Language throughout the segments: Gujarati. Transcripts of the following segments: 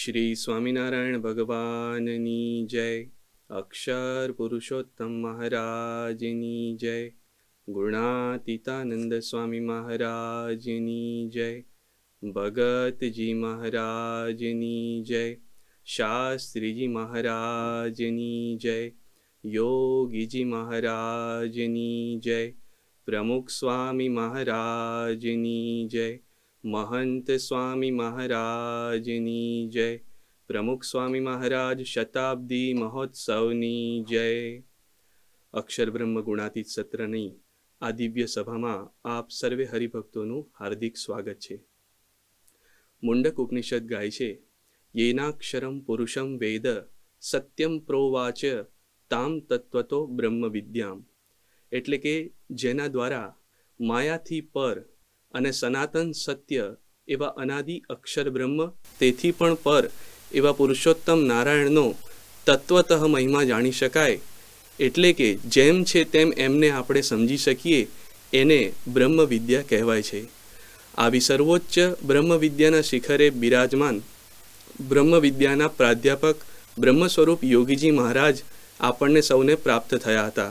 श्री स्वामीनारायण भगवान भगवाननी जय अक्षर पुरुषोत्तम महाराजनी जय गुणातीतानंद स्वामी महाराजनी जय भगत जी महाराज महाराजनी जय शास्त्री जी महाराज महाराजनी जय योगी जी महाराज महाराजनी जय प्रमुख स्वामी महाराजनी जय મહંત સ્વામી મહારાજની જય પ્રમુખ સ્વામી મહારાજ શતાબ્દી મહોત્સવની જય અક્ષરબ્રહ્મ ગુણાતીત સત્રની આ દિવ્ય સભામાં આપ સર્વે હરિભક્તોનું હાર્દિક સ્વાગત છે મુંડક ઉપનિષદ ગાય છે યેનાક્ષરમ પુરુષમ વેદ સત્યમ પ્રોવાચ તામ તત્વતો બ્રહ્મ વિદ્યામ એટલે કે જેના દ્વારા માયાથી પર અને સનાતન સત્ય એવા અનાદિ અક્ષર બ્રહ્મ તેથી પણ પર એવા પુરુષોત્તમ નારાયણનો તત્વતઃ મહિમા જાણી શકાય એટલે કે જેમ છે તેમ એમને આપણે સમજી શકીએ એને બ્રહ્મવિદ્યા કહેવાય છે આવી સર્વોચ્ચ બ્રહ્મવિદ્યાના શિખરે બિરાજમાન બ્રહ્મ વિદ્યાના પ્રાધ્યાપક બ્રહ્મ સ્વરૂપ યોગીજી મહારાજ આપણને સૌને પ્રાપ્ત થયા હતા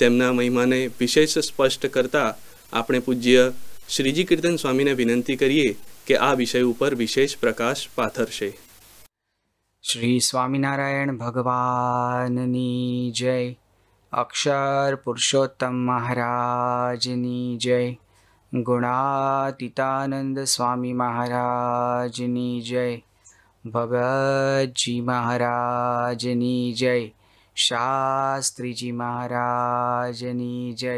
તેમના મહિમાને વિશેષ સ્પષ્ટ કરતા આપણે પૂજ્ય શ્રીજી કીર્તન સ્વામીને વિનંતી કરીએ કે આ વિષય ઉપર વિશેષ પ્રકાશ પાથરશે શ્રી સ્વામિનારાયણ ભગવાનની જય અક્ષર પુરુષોત્તમ મહારાજની જય ગુણાતીતાનંદ સ્વામી મહારાજની જય ભગતજી મહારાજની જય શાસ્ત્રીજી મહારાજની જય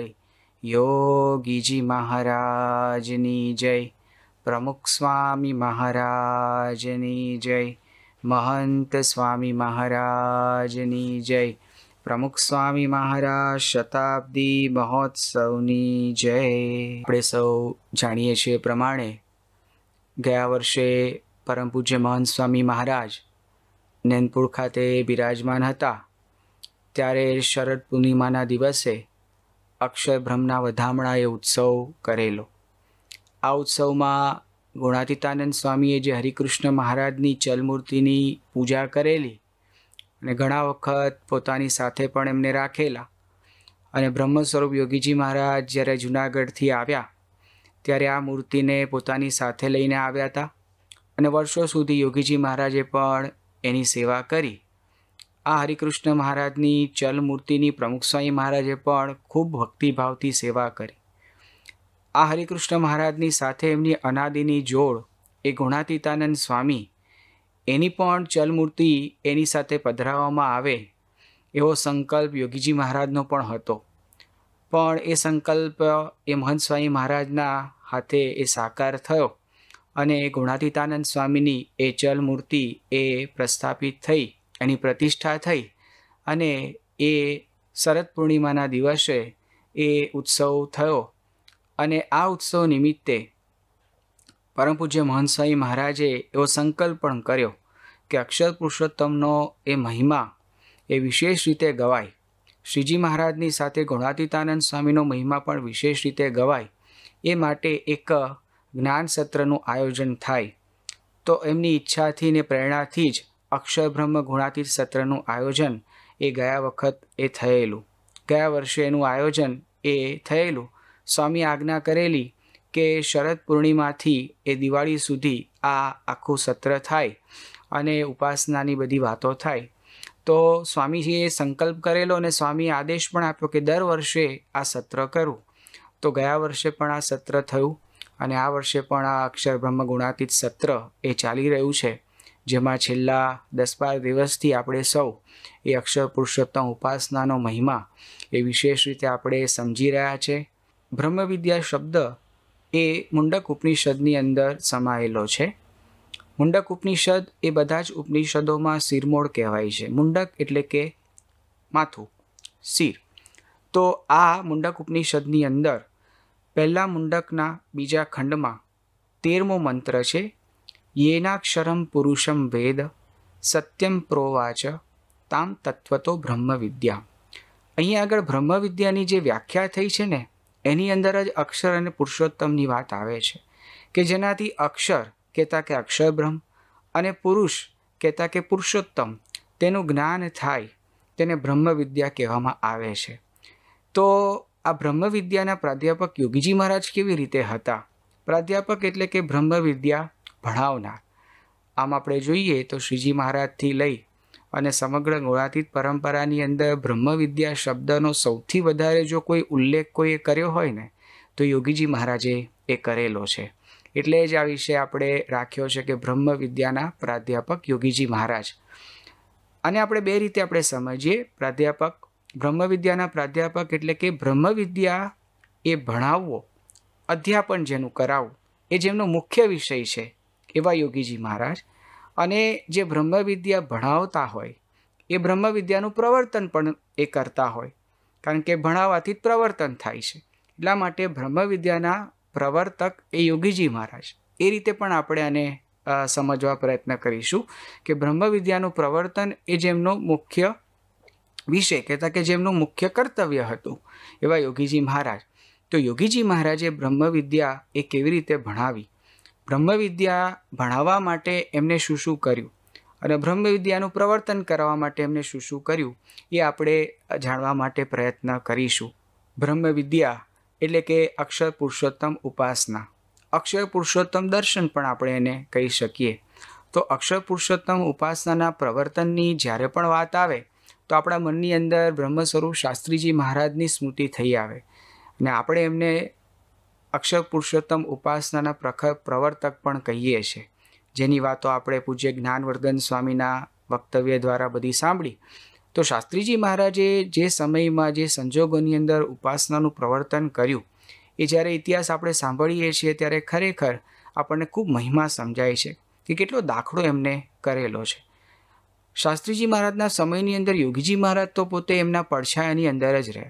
યોગીજી મહારાજની જય પ્રમુખ સ્વામી મહારાજની જય મહંત સ્વામી મહારાજની જય પ્રમુખ સ્વામી મહારાજ શતાબ્દી મહોત્સવની જય આપણે સૌ જાણીએ છીએ પ્રમાણે ગયા વર્ષે પરમ પૂજ્ય મહંત સ્વામી મહારાજ નેનપુર ખાતે બિરાજમાન હતા ત્યારે શરદ પૂર્ણિમાના દિવસે અક્ષય બ્રહ્મના વધામણાએ ઉત્સવ કરેલો આ ઉત્સવમાં ગુણાતીતાનંદ સ્વામીએ જે હરિકૃષ્ણ મહારાજની ચલમૂર્તિની પૂજા કરેલી અને ઘણા વખત પોતાની સાથે પણ એમને રાખેલા અને બ્રહ્મ સ્વરૂપ યોગીજી મહારાજ જ્યારે જુનાગઢથી આવ્યા ત્યારે આ મૂર્તિને પોતાની સાથે લઈને આવ્યા હતા અને વર્ષો સુધી યોગીજી મહારાજે પણ એની સેવા કરી આ હરિકૃષ્ણ મહારાજની ચલ મૂર્તિની પ્રમુખ સ્વામી મહારાજે પણ ખૂબ ભક્તિભાવથી સેવા કરી આ હરિકૃષ્ણ મહારાજની સાથે એમની અનાદિની જોડ એ ગુણાતીતાનંદ સ્વામી એની પણ ચલમૂર્તિ એની સાથે પધરાવવામાં આવે એવો સંકલ્પ યોગીજી મહારાજનો પણ હતો પણ એ સંકલ્પ એ મહંત સ્વામી મહારાજના હાથે એ સાકાર થયો અને એ ગુણાતીતાનંદ સ્વામીની એ ચલ મૂર્તિ એ પ્રસ્થાપિત થઈ એની પ્રતિષ્ઠા થઈ અને એ શરદ પૂર્ણિમાના દિવસે એ ઉત્સવ થયો અને આ ઉત્સવ નિમિત્તે પરમ પૂજ્ય મહંત મહારાજે એવો સંકલ્પ પણ કર્યો કે અક્ષર પુરુષોત્તમનો એ મહિમા એ વિશેષ રીતે ગવાય શ્રીજી મહારાજની સાથે ગુણાતીતાનંદ સ્વામીનો મહિમા પણ વિશેષ રીતે ગવાય એ માટે એક જ્ઞાન સત્રનું આયોજન થાય તો એમની ઈચ્છાથી ને પ્રેરણાથી જ અક્ષરબ્રહ્મ ગુણાતીત સત્રનું આયોજન એ ગયા વખત એ થયેલું ગયા વર્ષે એનું આયોજન એ થયેલું સ્વામી આજ્ઞા કરેલી કે શરદ પૂર્ણિમાથી એ દિવાળી સુધી આ આખું સત્ર થાય અને ઉપાસનાની બધી વાતો થાય તો સ્વામીજીએ સંકલ્પ કરેલો અને સ્વામીએ આદેશ પણ આપ્યો કે દર વર્ષે આ સત્ર કરવું તો ગયા વર્ષે પણ આ સત્ર થયું અને આ વર્ષે પણ આ અક્ષર બ્રહ્મ ગુણાતીત સત્ર એ ચાલી રહ્યું છે જેમાં છેલ્લા દસ બાર દિવસથી આપણે સૌ એ અક્ષર પુરુષોત્તમ ઉપાસનાનો મહિમા એ વિશેષ રીતે આપણે સમજી રહ્યા છે બ્રહ્મવિદ્યા શબ્દ એ મુંડક ઉપનિષદની અંદર સમાયેલો છે મુંડક ઉપનિષદ એ બધા જ ઉપનિષદોમાં શિરમોળ કહેવાય છે મુંડક એટલે કે માથું શિર તો આ મુંડક ઉપનિષદની અંદર પહેલાં મુંડકના બીજા ખંડમાં તેરમો મંત્ર છે યેનાક્ષરમ પુરુષમ વેદ સત્યમ પ્રોવાચ તામ તત્વતો બ્રહ્મવિદ્યા અહીંયા આગળ વિદ્યાની જે વ્યાખ્યા થઈ છે ને એની અંદર જ અક્ષર અને પુરુષોત્તમની વાત આવે છે કે જેનાથી અક્ષર કહેતા કે અક્ષર બ્રહ્મ અને પુરુષ કહેતા કે પુરુષોત્તમ તેનું જ્ઞાન થાય તેને બ્રહ્મવિદ્યા કહેવામાં આવે છે તો આ બ્રહ્મવિદ્યાના પ્રાધ્યાપક યોગીજી મહારાજ કેવી રીતે હતા પ્રાધ્યાપક એટલે કે બ્રહ્મવિદ્યા ભણાવનાર આમ આપણે જોઈએ તો શ્રીજી મહારાજથી લઈ અને સમગ્ર ગોળાતીત પરંપરાની અંદર બ્રહ્મવિદ્યા શબ્દનો સૌથી વધારે જો કોઈ ઉલ્લેખ કોઈએ કર્યો હોય ને તો યોગીજી મહારાજે એ કરેલો છે એટલે જ આ વિષય આપણે રાખ્યો છે કે બ્રહ્મવિદ્યાના પ્રાધ્યાપક યોગીજી મહારાજ અને આપણે બે રીતે આપણે સમજીએ પ્રાધ્યાપક બ્રહ્મવિદ્યાના પ્રાધ્યાપક એટલે કે બ્રહ્મવિદ્યા એ ભણાવવો અધ્યાપન જેનું કરાવવું એ જેમનો મુખ્ય વિષય છે એવા યોગીજી મહારાજ અને જે બ્રહ્મવિદ્યા ભણાવતા હોય એ બ્રહ્મવિદ્યાનું પ્રવર્તન પણ એ કરતા હોય કારણ કે ભણાવવાથી જ પ્રવર્તન થાય છે એટલા માટે બ્રહ્મવિદ્યાના પ્રવર્તક એ યોગીજી મહારાજ એ રીતે પણ આપણે આને સમજવા પ્રયત્ન કરીશું કે બ્રહ્મવિદ્યાનું પ્રવર્તન એ જેમનો મુખ્ય વિષય કહેતા કે જેમનું મુખ્ય કર્તવ્ય હતું એવા યોગીજી મહારાજ તો યોગીજી મહારાજે બ્રહ્મવિદ્યા એ કેવી રીતે ભણાવી બ્રહ્મવિદ્યા ભણાવવા માટે એમને શું શું કર્યું અને બ્રહ્મવિદ્યાનું પ્રવર્તન કરવા માટે એમને શું શું કર્યું એ આપણે જાણવા માટે પ્રયત્ન કરીશું બ્રહ્મવિદ્યા એટલે કે અક્ષર પુરુષોત્તમ ઉપાસના અક્ષર પુરુષોત્તમ દર્શન પણ આપણે એને કહી શકીએ તો અક્ષર પુરુષોત્તમ ઉપાસનાના પ્રવર્તનની જ્યારે પણ વાત આવે તો આપણા મનની અંદર બ્રહ્મસ્વરૂપ શાસ્ત્રીજી મહારાજની સ્મૃતિ થઈ આવે અને આપણે એમને અક્ષર પુરુષોત્તમ ઉપાસનાના પ્રખર પ્રવર્તક પણ કહીએ છીએ જેની વાતો આપણે પૂજ્ય જ્ઞાનવર્ધન સ્વામીના વક્તવ્ય દ્વારા બધી સાંભળી તો શાસ્ત્રીજી મહારાજે જે સમયમાં જે સંજોગોની અંદર ઉપાસનાનું પ્રવર્તન કર્યું એ જ્યારે ઇતિહાસ આપણે સાંભળીએ છીએ ત્યારે ખરેખર આપણને ખૂબ મહિમા સમજાય છે કે કેટલો દાખલો એમને કરેલો છે શાસ્ત્રીજી મહારાજના સમયની અંદર યોગીજી મહારાજ તો પોતે એમના પડછાયાની અંદર જ રહે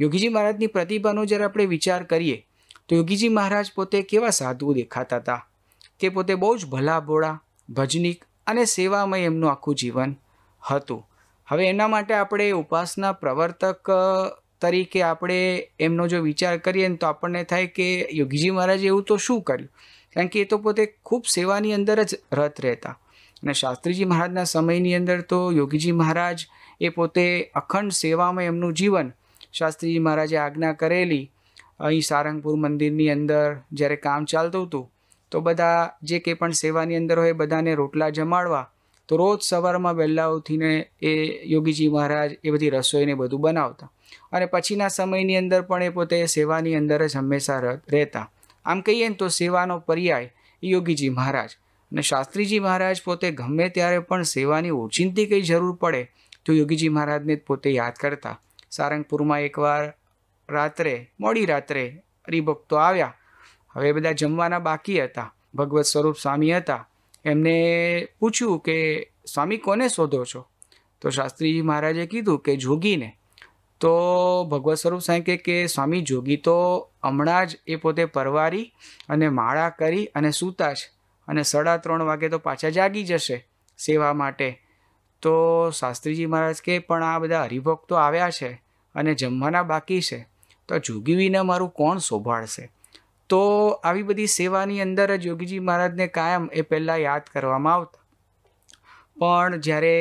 યોગીજી મહારાજની પ્રતિભાનો જ્યારે આપણે વિચાર કરીએ તો યોગીજી મહારાજ પોતે કેવા સાધુ દેખાતા હતા તે પોતે બહુ જ ભલા ભોળા ભજનિક અને સેવામય એમનું આખું જીવન હતું હવે એના માટે આપણે ઉપાસના પ્રવર્તક તરીકે આપણે એમનો જો વિચાર કરીએ ને તો આપણને થાય કે યોગીજી મહારાજે એવું તો શું કર્યું કારણ કે એ તો પોતે ખૂબ સેવાની અંદર જ રત રહેતા અને શાસ્ત્રીજી મહારાજના સમયની અંદર તો યોગીજી મહારાજ એ પોતે અખંડ સેવામાં એમનું જીવન શાસ્ત્રીજી મહારાજે આજ્ઞા કરેલી અહીં સારંગપુર મંદિરની અંદર જ્યારે કામ ચાલતું હતું તો બધા જે કંઈ પણ સેવાની અંદર હોય બધાને રોટલા જમાડવા તો રોજ સવારમાં વહેલા ઉઠીને એ યોગીજી મહારાજ એ બધી રસોઈને બધું બનાવતા અને પછીના સમયની અંદર પણ એ પોતે સેવાની અંદર જ હંમેશા રહેતા આમ કહીએ ને તો સેવાનો પર્યાય યોગીજી મહારાજ અને શાસ્ત્રીજી મહારાજ પોતે ગમે ત્યારે પણ સેવાની ઓચિંતી કંઈ જરૂર પડે તો યોગીજી મહારાજને જ પોતે યાદ કરતા સારંગપુરમાં એકવાર રાત્રે મોડી રાત્રે હરિભક્તો આવ્યા હવે બધા જમવાના બાકી હતા ભગવત સ્વરૂપ સ્વામી હતા એમને પૂછ્યું કે સ્વામી કોને શોધો છો તો શાસ્ત્રીજી મહારાજે કીધું કે જોગીને તો ભગવત સ્વરૂપ સાંઈ કહે કે સ્વામી જોગી તો હમણાં જ એ પોતે પરવારી અને માળા કરી અને સૂતા છે અને સાડા ત્રણ વાગે તો પાછા જાગી જશે સેવા માટે તો શાસ્ત્રીજી મહારાજ કે પણ આ બધા હરિભક્તો આવ્યા છે અને જમવાના બાકી છે તો આ જોગી વિના મારું કોણ શોભાળશે તો આવી બધી સેવાની અંદર જ યોગીજી મહારાજને કાયમ એ પહેલાં યાદ કરવામાં આવતા પણ જ્યારે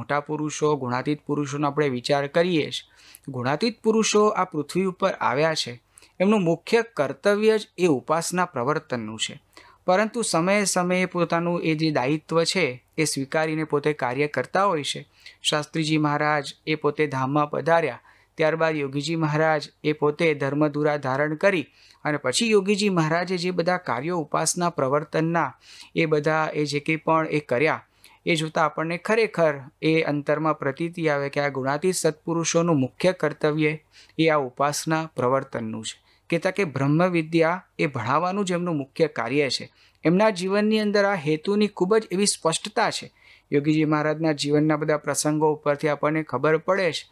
મોટા પુરુષો ગુણાતીત પુરુષોનો આપણે વિચાર કરીએ જ ગુણાતીત પુરુષો આ પૃથ્વી ઉપર આવ્યા છે એમનું મુખ્ય કર્તવ્ય જ એ ઉપાસના પ્રવર્તનનું છે પરંતુ સમયે સમયે પોતાનું એ જે દાયિત્વ છે એ સ્વીકારીને પોતે કાર્ય કરતા હોય છે શાસ્ત્રીજી મહારાજ એ પોતે ધામમાં પધાર્યા ત્યારબાદ યોગીજી મહારાજ એ પોતે ધર્મધુરા ધારણ કરી અને પછી યોગીજી મહારાજે જે બધા કાર્યો ઉપાસના પ્રવર્તનના એ બધા એ જે કંઈ પણ એ કર્યા એ જોતાં આપણને ખરેખર એ અંતરમાં પ્રતીતિ આવે કે આ ગુણાતી સત્પુરુષોનું મુખ્ય કર્તવ્ય એ આ ઉપાસના પ્રવર્તનનું છે કહેતા કે બ્રહ્મવિદ્યા એ ભણાવવાનું જ એમનું મુખ્ય કાર્ય છે એમના જીવનની અંદર આ હેતુની ખૂબ જ એવી સ્પષ્ટતા છે યોગીજી મહારાજના જીવનના બધા પ્રસંગો ઉપરથી આપણને ખબર પડે છે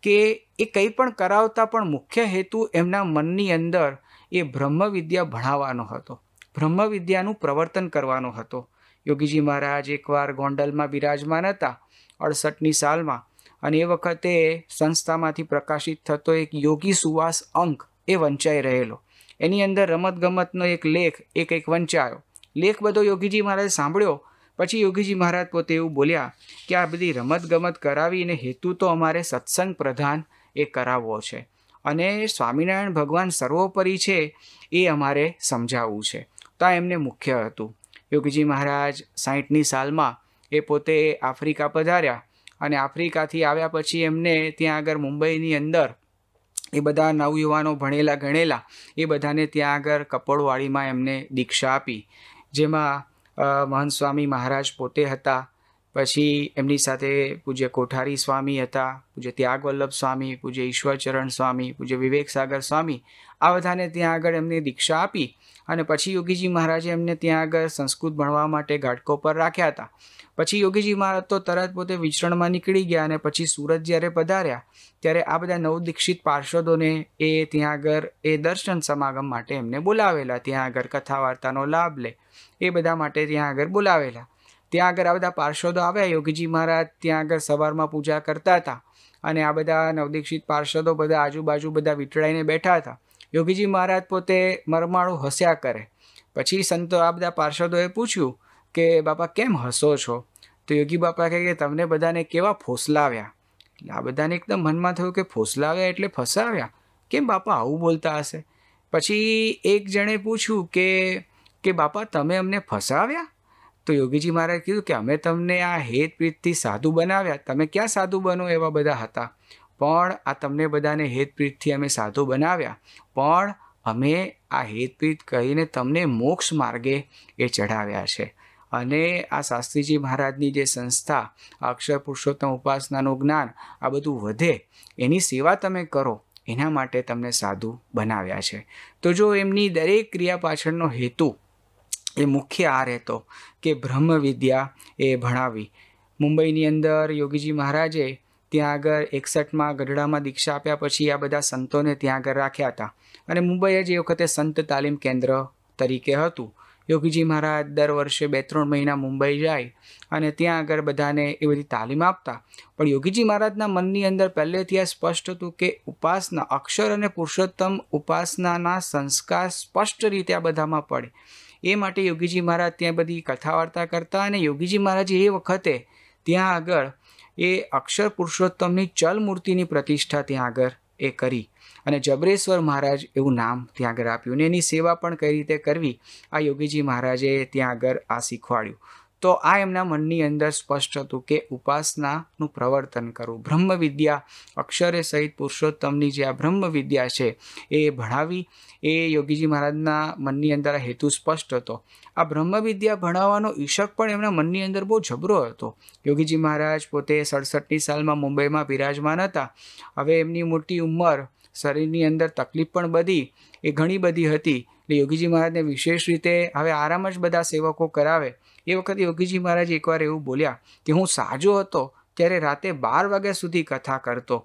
કે એ કંઈ પણ કરાવતા પણ મુખ્ય હેતુ એમના મનની અંદર એ બ્રહ્મવિદ્યા ભણાવવાનો હતો બ્રહ્મવિદ્યાનું પ્રવર્તન કરવાનો હતો યોગીજી મહારાજ એકવાર ગોંડલમાં બિરાજમાન હતા અડસઠની સાલમાં અને એ વખતે સંસ્થામાંથી પ્રકાશિત થતો એક યોગી સુવાસ અંક એ વંચાઈ રહેલો એની અંદર રમતગમતનો એક લેખ એક એક વંચાયો લેખ બધો યોગીજી મહારાજે સાંભળ્યો પછી યોગીજી મહારાજ પોતે એવું બોલ્યા કે આ બધી રમતગમત કરાવીને હેતુ તો અમારે સત્સંગ પ્રધાન એ કરાવવો છે અને સ્વામિનારાયણ ભગવાન સર્વોપરી છે એ અમારે સમજાવવું છે તો આ એમને મુખ્ય હતું યોગીજી મહારાજ સાહીઠની સાલમાં એ પોતે આફ્રિકા પધાર્યા અને આફ્રિકાથી આવ્યા પછી એમને ત્યાં આગળ મુંબઈની અંદર એ બધા નવયુવાનો ભણેલા ગણેલા એ બધાને ત્યાં આગળ કપોળવાડીમાં એમને દીક્ષા આપી જેમાં મહંત સ્વામી મહારાજ પોતે હતા પછી એમની સાથે પૂજ્ય કોઠારી સ્વામી હતા પૂજ્ય ત્યાગવલ્લભ સ્વામી પૂજ્ય ઈશ્વરચરણ સ્વામી પૂજ્ય વિવેક સાગર સ્વામી આ બધાને ત્યાં આગળ એમને દીક્ષા આપી અને પછી યોગીજી મહારાજે એમને ત્યાં આગળ સંસ્કૃત ભણવા માટે ગાઢકો પર રાખ્યા હતા પછી યોગીજી મહારાજ તો તરત પોતે વિચરણમાં નીકળી ગયા અને પછી સુરત જ્યારે પધાર્યા ત્યારે આ બધા નવદીક્ષિત પાર્ષદોને એ ત્યાં આગળ એ દર્શન સમાગમ માટે એમને બોલાવેલા ત્યાં આગળ કથા વાર્તાનો લાભ લે એ બધા માટે ત્યાં આગળ બોલાવેલા ત્યાં આગળ આ બધા પાર્ષદો આવ્યા યોગીજી મહારાજ ત્યાં આગળ સવારમાં પૂજા કરતા હતા અને આ બધા નવદીક્ષિત પાર્ષદો બધા આજુબાજુ બધા વીંટળાઈને બેઠા હતા યોગીજી મહારાજ પોતે મરમાળું હસ્યા કરે પછી સંતો આ બધા પાર્ષદોએ પૂછ્યું કે બાપા કેમ હસો છો તો યોગી બાપા કહે કે તમને બધાને કેવા ફોસલાવ્યા એટલે આ બધાને એકદમ મનમાં થયું કે ફોસલાવ્યા એટલે ફસાવ્યા કેમ બાપા આવું બોલતા હશે પછી એક જણે પૂછ્યું કે કે બાપા તમે અમને ફસાવ્યા તો યોગીજી મહારાજ કીધું કે અમે તમને આ હેતપ્રીતથી સાધુ બનાવ્યા તમે ક્યાં સાધુ બનો એવા બધા હતા પણ આ તમને બધાને હેતપ્રીતથી અમે સાધુ બનાવ્યા પણ અમે આ હેતપ્રીત કહીને તમને મોક્ષ માર્ગે એ ચઢાવ્યા છે અને આ શાસ્ત્રીજી મહારાજની જે સંસ્થા અક્ષર પુરુષોત્તમ ઉપાસનાનું જ્ઞાન આ બધું વધે એની સેવા તમે કરો એના માટે તમને સાધુ બનાવ્યા છે તો જો એમની દરેક ક્રિયા પાછળનો હેતુ એ મુખ્ય આ રહેતો કે બ્રહ્મ વિદ્યા એ ભણાવી મુંબઈની અંદર યોગીજી મહારાજે ત્યાં આગળ એકસઠમાં ગઢડામાં દીક્ષા આપ્યા પછી આ બધા સંતોને ત્યાં આગળ રાખ્યા હતા અને મુંબઈ જ એ વખતે સંત તાલીમ કેન્દ્ર તરીકે હતું યોગીજી મહારાજ દર વર્ષે બે ત્રણ મહિના મુંબઈ જાય અને ત્યાં આગળ બધાને એ બધી તાલીમ આપતા પણ યોગીજી મહારાજના મનની અંદર પહેલેથી આ સ્પષ્ટ હતું કે ઉપાસના અક્ષર અને પુરુષોત્તમ ઉપાસનાના સંસ્કાર સ્પષ્ટ રીતે આ બધામાં પડે એ માટે યોગીજી મહારાજ ત્યાં બધી કથા વાર્તા કરતા અને યોગીજી મહારાજ એ વખતે ત્યાં આગળ એ અક્ષર પુરુષોત્તમની ચલમૂર્તિની પ્રતિષ્ઠા ત્યાં આગળ એ કરી અને જબરેશ્વર મહારાજ એવું નામ ત્યાં આગળ આપ્યું અને એની સેવા પણ કઈ રીતે કરવી આ યોગીજી મહારાજે ત્યાં આગળ આ શીખવાડ્યું તો આ એમના મનની અંદર સ્પષ્ટ હતું કે ઉપાસનાનું પ્રવર્તન કરવું બ્રહ્મવિદ્યા અક્ષરે સહિત પુરુષોત્તમની જે આ બ્રહ્મવિદ્યા છે એ ભણાવી એ યોગીજી મહારાજના મનની અંદર આ હેતુ સ્પષ્ટ હતો આ બ્રહ્મવિદ્યા ભણાવવાનો ઈશક પણ એમના મનની અંદર બહુ જબરો હતો યોગીજી મહારાજ પોતે સડસઠની સાલમાં મુંબઈમાં બિરાજમાન હતા હવે એમની મોટી ઉંમર શરીરની અંદર તકલીફ પણ બધી એ ઘણી બધી હતી એટલે યોગીજી મહારાજને વિશેષ રીતે હવે આરામ જ બધા સેવકો કરાવે એ વખતે યોગીજી મહારાજ એકવાર એવું બોલ્યા કે હું સાજો હતો ત્યારે રાતે બાર વાગ્યા સુધી કથા કરતો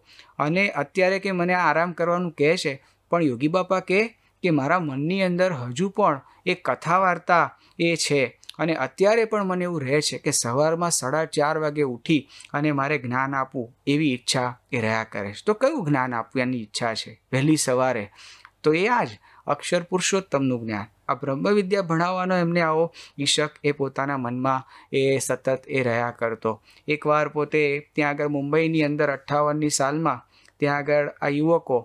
અને અત્યારે કે મને આરામ કરવાનું કહે છે પણ યોગી બાપા કે કે મારા મનની અંદર હજુ પણ એ કથા વાર્તા એ છે અને અત્યારે પણ મને એવું રહે છે કે સવારમાં સાડા ચાર વાગે ઉઠી અને મારે જ્ઞાન આપવું એવી ઈચ્છા એ રહ્યા કરે છે તો કયું જ્ઞાન આપવું એની ઈચ્છા છે વહેલી સવારે તો એ આ જ અક્ષર પુરુષોત્તમનું જ્ઞાન આ બ્રહ્મવિદ્યા ભણાવવાનો એમને આવો ઈશક એ પોતાના મનમાં એ સતત એ રહ્યા કરતો એકવાર પોતે ત્યાં આગળ મુંબઈની અંદર અઠ્ઠાવનની સાલમાં ત્યાં આગળ આ યુવકો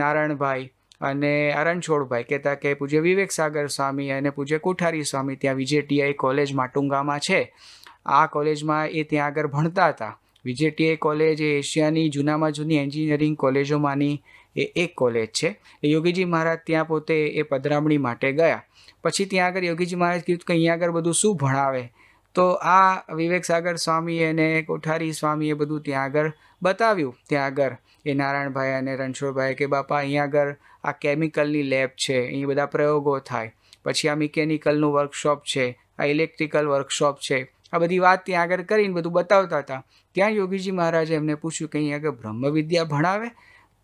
નારાયણભાઈ અને આરણછોડભાઈ કહેતા કે પૂજ્ય વિવેક સાગર સ્વામી અને પૂજ્ય કોઠારી સ્વામી ત્યાં વિજેટીઆઈ કોલેજ માટુંગામાં છે આ કોલેજમાં એ ત્યાં આગળ ભણતા હતા વિજેટીઆઈ કોલેજ એ એશિયાની જૂનામાં જૂની એન્જિનિયરિંગ કોલેજોમાંની એ એક કોલેજ છે એ યોગીજી મહારાજ ત્યાં પોતે એ પધરામણી માટે ગયા પછી ત્યાં આગળ યોગીજી મહારાજ કીધું કે અહીંયા આગળ બધું શું ભણાવે તો આ વિવેક સાગર સ્વામી અને કોઠારી સ્વામીએ બધું ત્યાં આગળ બતાવ્યું ત્યાં આગળ એ નારાયણભાઈ અને રણછોડભાઈ કે બાપા અહીંયા આગળ આ કેમિકલની લેબ છે અહીં બધા પ્રયોગો થાય પછી આ મિકેનિકલનું વર્કશોપ છે આ ઇલેક્ટ્રિકલ વર્કશોપ છે આ બધી વાત ત્યાં આગળ કરીને બધું બતાવતા હતા ત્યાં યોગીજી મહારાજે એમને પૂછ્યું કે અહીં આગળ બ્રહ્મવિદ્યા ભણાવે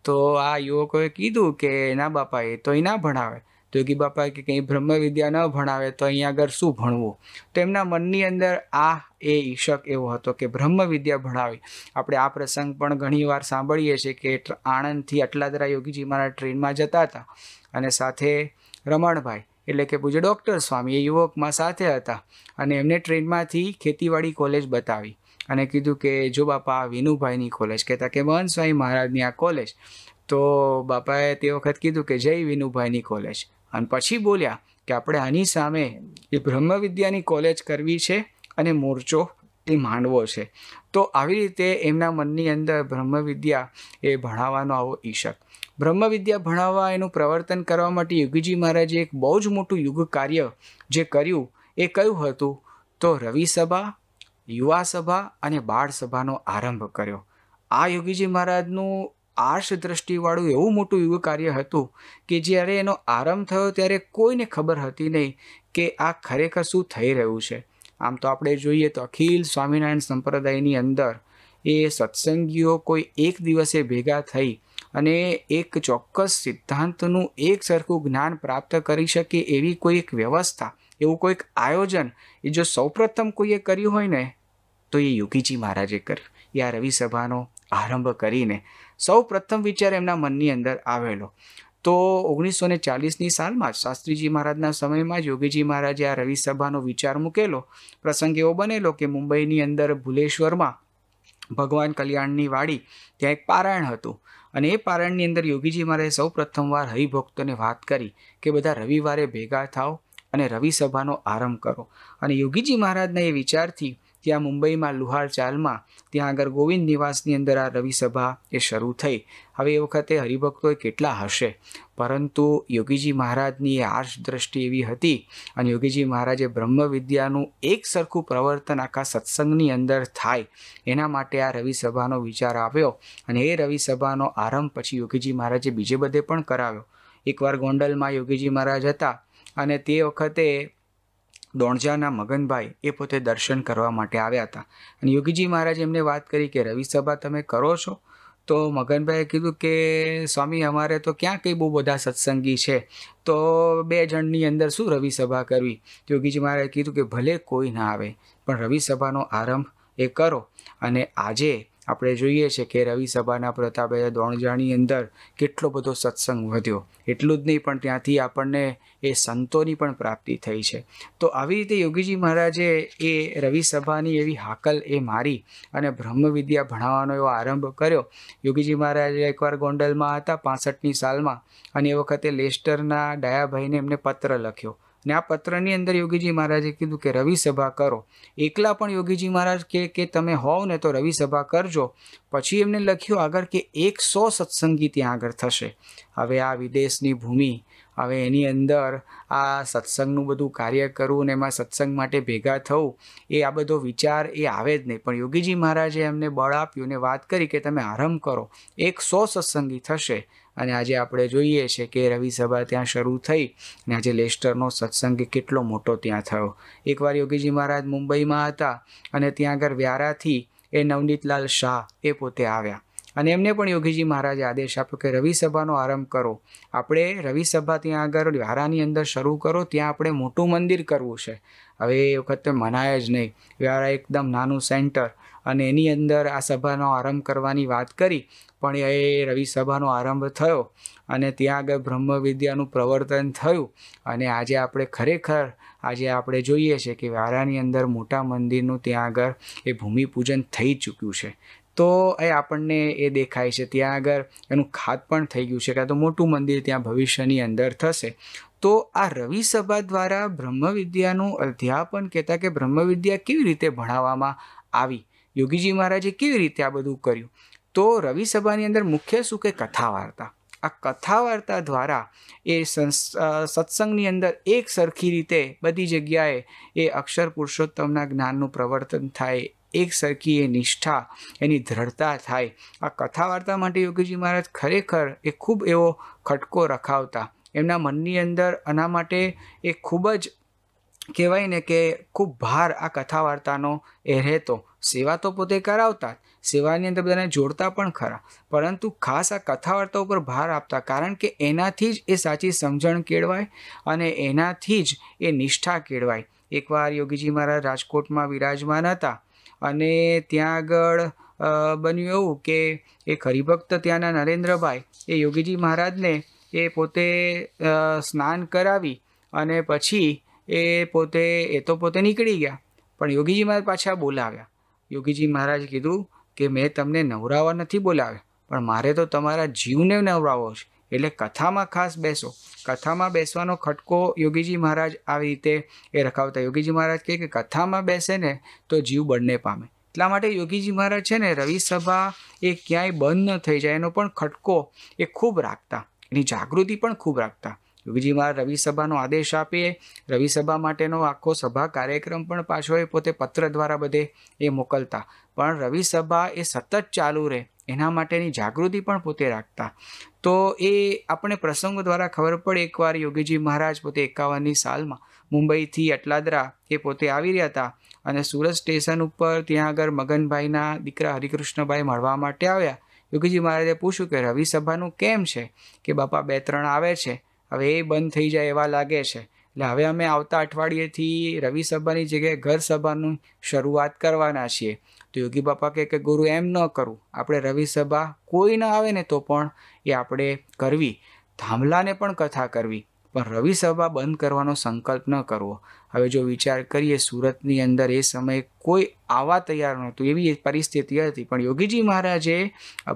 તો આ યુવકોએ કીધું કે ના બાપા એ તો એ ના ભણાવે તો યોગી બાપા કે કંઈ બ્રહ્મ વિદ્યા ન ભણાવે તો અહીંયા આગળ શું ભણવું તો એમના મનની અંદર આ એ ઈશક એવો હતો કે બ્રહ્મ વિદ્યા ભણાવી આપણે આ પ્રસંગ પણ ઘણીવાર સાંભળીએ છીએ કે આણંદથી અટલાદરા યોગીજી મારા ટ્રેનમાં જતા હતા અને સાથે રમણભાઈ એટલે કે પૂજ્ય ડૉક્ટર સ્વામી એ યુવકમાં સાથે હતા અને એમને ટ્રેનમાંથી ખેતીવાડી કોલેજ બતાવી અને કીધું કે જો બાપા વિનુભાઈની કોલેજ કહેતા કે મહંત સ્વામી મહારાજની આ કોલેજ તો બાપાએ તે વખત કીધું કે જય વિનુભાઈની કોલેજ અને પછી બોલ્યા કે આપણે આની સામે એ બ્રહ્મવિદ્યાની કોલેજ કરવી છે અને મોરચો એ માંડવો છે તો આવી રીતે એમના મનની અંદર બ્રહ્મવિદ્યા એ ભણાવવાનો આવો ઈશક બ્રહ્મવિદ્યા ભણાવવા એનું પ્રવર્તન કરવા માટે યોગીજી મહારાજે એક બહુ જ મોટું યુગ કાર્ય જે કર્યું એ કયું હતું તો રવિસભા યુવા સભા અને બાળ સભાનો આરંભ કર્યો આ યોગીજી મહારાજનું આર્ષ દ્રષ્ટિવાળું એવું મોટું યુગ કાર્ય હતું કે જ્યારે એનો આરંભ થયો ત્યારે કોઈને ખબર હતી નહીં કે આ ખરેખર શું થઈ રહ્યું છે આમ તો આપણે જોઈએ તો અખિલ સ્વામિનારાયણ સંપ્રદાયની અંદર એ સત્સંગીઓ કોઈ એક દિવસે ભેગા થઈ અને એક ચોક્કસ સિદ્ધાંતનું એક સરખું જ્ઞાન પ્રાપ્ત કરી શકે એવી કોઈ એક વ્યવસ્થા એવું કોઈક આયોજન એ જો સૌપ્રથમ કોઈએ કર્યું હોય ને તો એ યોગીજી મહારાજે કર્યું એ આ રવિસભાનો આરંભ કરીને સૌ પ્રથમ વિચાર એમના મનની અંદર આવેલો તો ઓગણીસો ને ચાલીસની સાલમાં જ શાસ્ત્રીજી મહારાજના સમયમાં જ યોગીજી મહારાજે આ રવિસભાનો વિચાર મૂકેલો પ્રસંગ એવો બનેલો કે મુંબઈની અંદર ભુલેશ્વરમાં ભગવાન કલ્યાણની વાડી ત્યાં એક પારાયણ હતું અને એ પારાયણની અંદર યોગીજી મહારાજે સૌ પ્રથમવાર હરિભક્તોને વાત કરી કે બધા રવિવારે ભેગા થાઓ અને રવિસભાનો આરંભ કરો અને યોગીજી મહારાજના એ વિચારથી ત્યાં મુંબઈમાં લુહાર ચાલમાં ત્યાં આગળ ગોવિંદ નિવાસની અંદર આ રવિસભા એ શરૂ થઈ હવે એ વખતે હરિભક્તોએ કેટલા હશે પરંતુ યોગીજી મહારાજની એ આર્ષ દ્રષ્ટિ એવી હતી અને યોગીજી મહારાજે બ્રહ્મ વિદ્યાનું એક સરખું પ્રવર્તન આખા સત્સંગની અંદર થાય એના માટે આ રવિસભાનો વિચાર આવ્યો અને એ રવિસભાનો આરંભ પછી યોગીજી મહારાજે બીજે બધે પણ કરાવ્યો એકવાર ગોંડલમાં યોગીજી મહારાજ હતા અને તે વખતે દોણજાના મગનભાઈ એ પોતે દર્શન કરવા માટે આવ્યા હતા અને યોગીજી મહારાજ એમને વાત કરી કે રવિસભા તમે કરો છો તો મગનભાઈએ કીધું કે સ્વામી અમારે તો ક્યાં કંઈ બહુ બધા સત્સંગી છે તો બે જણની અંદર શું રવિસભા કરવી યોગીજી મહારાજે કીધું કે ભલે કોઈ ના આવે પણ રવિસભાનો આરંભ એ કરો અને આજે આપણે જોઈએ છીએ કે રવિસભાના પ્રતાપે દોણજાની અંદર કેટલો બધો સત્સંગ વધ્યો એટલું જ નહીં પણ ત્યાંથી આપણને એ સંતોની પણ પ્રાપ્તિ થઈ છે તો આવી રીતે યોગીજી મહારાજે એ રવિસભાની એવી હાકલ એ મારી અને બ્રહ્મવિદ્યા ભણાવવાનો એવો આરંભ કર્યો યોગીજી મહારાજે એકવાર ગોંડલમાં હતા પાસઠની સાલમાં અને એ વખતે લેસ્ટરના ડાયાભાઈને એમને પત્ર લખ્યો ને આ પત્રની અંદર યોગીજી મહારાજે કીધું કે રવિસભા કરો એકલા પણ યોગીજી મહારાજ કે કે તમે હોવ ને તો રવિસભા કરજો પછી એમને લખ્યું આગળ કે એકસો સત્સંગી ત્યાં આગળ થશે હવે આ વિદેશની ભૂમિ હવે એની અંદર આ સત્સંગનું બધું કાર્ય કરવું ને એમાં સત્સંગ માટે ભેગા થવું એ આ બધો વિચાર એ આવે જ નહીં પણ યોગીજી મહારાજે એમને બળ આપ્યું ને વાત કરી કે તમે આરંભ કરો એકસો સત્સંગી થશે અને આજે આપણે જોઈએ છે કે રવિ સભા ત્યાં શરૂ થઈ અને આજે લેસ્ટરનો સત્સંગ કેટલો મોટો ત્યાં થયો એકવાર યોગીજી મહારાજ મુંબઈમાં હતા અને ત્યાં આગળ વ્યારાથી એ નવનીતલાલ શાહ એ પોતે આવ્યા અને એમને પણ યોગીજી મહારાજે આદેશ આપ્યો કે રવિ સભાનો આરંભ કરો આપણે રવિ સભા ત્યાં આગળ વ્યારાની અંદર શરૂ કરો ત્યાં આપણે મોટું મંદિર કરવું છે હવે એ વખતે મનાય જ નહીં વ્યારા એકદમ નાનું સેન્ટર અને એની અંદર આ સભાનો આરંભ કરવાની વાત કરી પણ એ રવિ સભાનો આરંભ થયો અને ત્યાં આગળ બ્રહ્મ વિદ્યાનું પ્રવર્તન થયું અને આજે આપણે ખરેખર આજે આપણે જોઈએ છે કે વારાની અંદર મોટા મંદિરનું ત્યાં આગળ એ ભૂમિપૂજન થઈ ચૂક્યું છે તો એ આપણને એ દેખાય છે ત્યાં આગળ એનું ખાત પણ થઈ ગયું છે કાં તો મોટું મંદિર ત્યાં ભવિષ્યની અંદર થશે તો આ રવિ સભા દ્વારા બ્રહ્મવિદ્યાનું અધ્યાપન કહેતા કે બ્રહ્મવિદ્યા કેવી રીતે ભણાવવામાં આવી યોગીજી મહારાજે કેવી રીતે આ બધું કર્યું તો રવિસભાની અંદર મુખ્ય શું કે કથા વાર્તા આ કથા વાર્તા દ્વારા એ સત્સંગની અંદર એક સરખી રીતે બધી જગ્યાએ એ અક્ષર પુરુષોત્તમના જ્ઞાનનું પ્રવર્તન થાય એક સરખી એ નિષ્ઠા એની દ્રઢતા થાય આ કથા વાર્તા માટે યોગીજી મહારાજ ખરેખર એ ખૂબ એવો ખટકો રખાવતા એમના મનની અંદર આના માટે એ ખૂબ જ કહેવાય ને કે ખૂબ ભાર આ કથા વાર્તાનો એ રહેતો સેવા તો પોતે કરાવતા જ સેવાની અંદર બધાને જોડતા પણ ખરા પરંતુ ખાસ આ કથા વાર્તા ઉપર ભાર આપતા કારણ કે એનાથી જ એ સાચી સમજણ કેળવાય અને એનાથી જ એ નિષ્ઠા કેળવાય એકવાર યોગીજી મહારાજ રાજકોટમાં વિરાજમાન હતા અને ત્યાં આગળ બન્યું એવું કે એ હરિભક્ત ત્યાંના નરેન્દ્રભાઈ એ યોગીજી મહારાજને એ પોતે સ્નાન કરાવી અને પછી એ પોતે એ તો પોતે નીકળી ગયા પણ યોગીજી મહારાજ પાછા બોલાવ્યા યોગીજી મહારાજ કીધું કે મેં તમને નવરાવા નથી બોલાવ્યા પણ મારે તો તમારા જીવને નવરાવવો છે એટલે કથામાં ખાસ બેસો કથામાં બેસવાનો ખટકો યોગીજી મહારાજ આવી રીતે એ રખાવતા યોગીજી મહારાજ કહે કે કથામાં બેસે ને તો જીવ બંને પામે એટલા માટે યોગીજી મહારાજ છે ને રવિસભા એ ક્યાંય બંધ ન થઈ જાય એનો પણ ખટકો એ ખૂબ રાખતા એની જાગૃતિ પણ ખૂબ રાખતા યુગજીમાં રવિસભાનો આદેશ આપીએ રવિસભા માટેનો આખો સભા કાર્યક્રમ પણ પાછો એ પોતે પત્ર દ્વારા બધે એ મોકલતા પણ રવિસભા એ સતત ચાલુ રહે એના માટેની જાગૃતિ પણ પોતે રાખતા તો એ આપણે પ્રસંગો દ્વારા ખબર પડે એકવાર યોગીજી મહારાજ પોતે એકાવનની સાલમાં મુંબઈથી અટલાદરા એ પોતે આવી રહ્યા હતા અને સુરત સ્ટેશન ઉપર ત્યાં આગળ મગનભાઈના દીકરા હરિકૃષ્ણભાઈ મળવા માટે આવ્યા યોગીજી મહારાજે પૂછ્યું કે રવિસભાનું કેમ છે કે બાપા બે ત્રણ આવે છે હવે એ બંધ થઈ જાય એવા લાગે છે એટલે હવે અમે આવતા અઠવાડિયેથી રવિ સભાની જગ્યાએ ઘર સભાનું શરૂઆત કરવાના છીએ તો યોગી બાપા કહે કે ગુરુ એમ ન કરવું આપણે રવિ સભા કોઈ ન આવે ને તો પણ એ આપણે કરવી થાંભલાને પણ કથા કરવી પણ રવિ સભા બંધ કરવાનો સંકલ્પ ન કરવો હવે જો વિચાર કરીએ સુરતની અંદર એ સમયે કોઈ આવવા તૈયાર નહોતું એવી પરિસ્થિતિ હતી પણ યોગીજી મહારાજે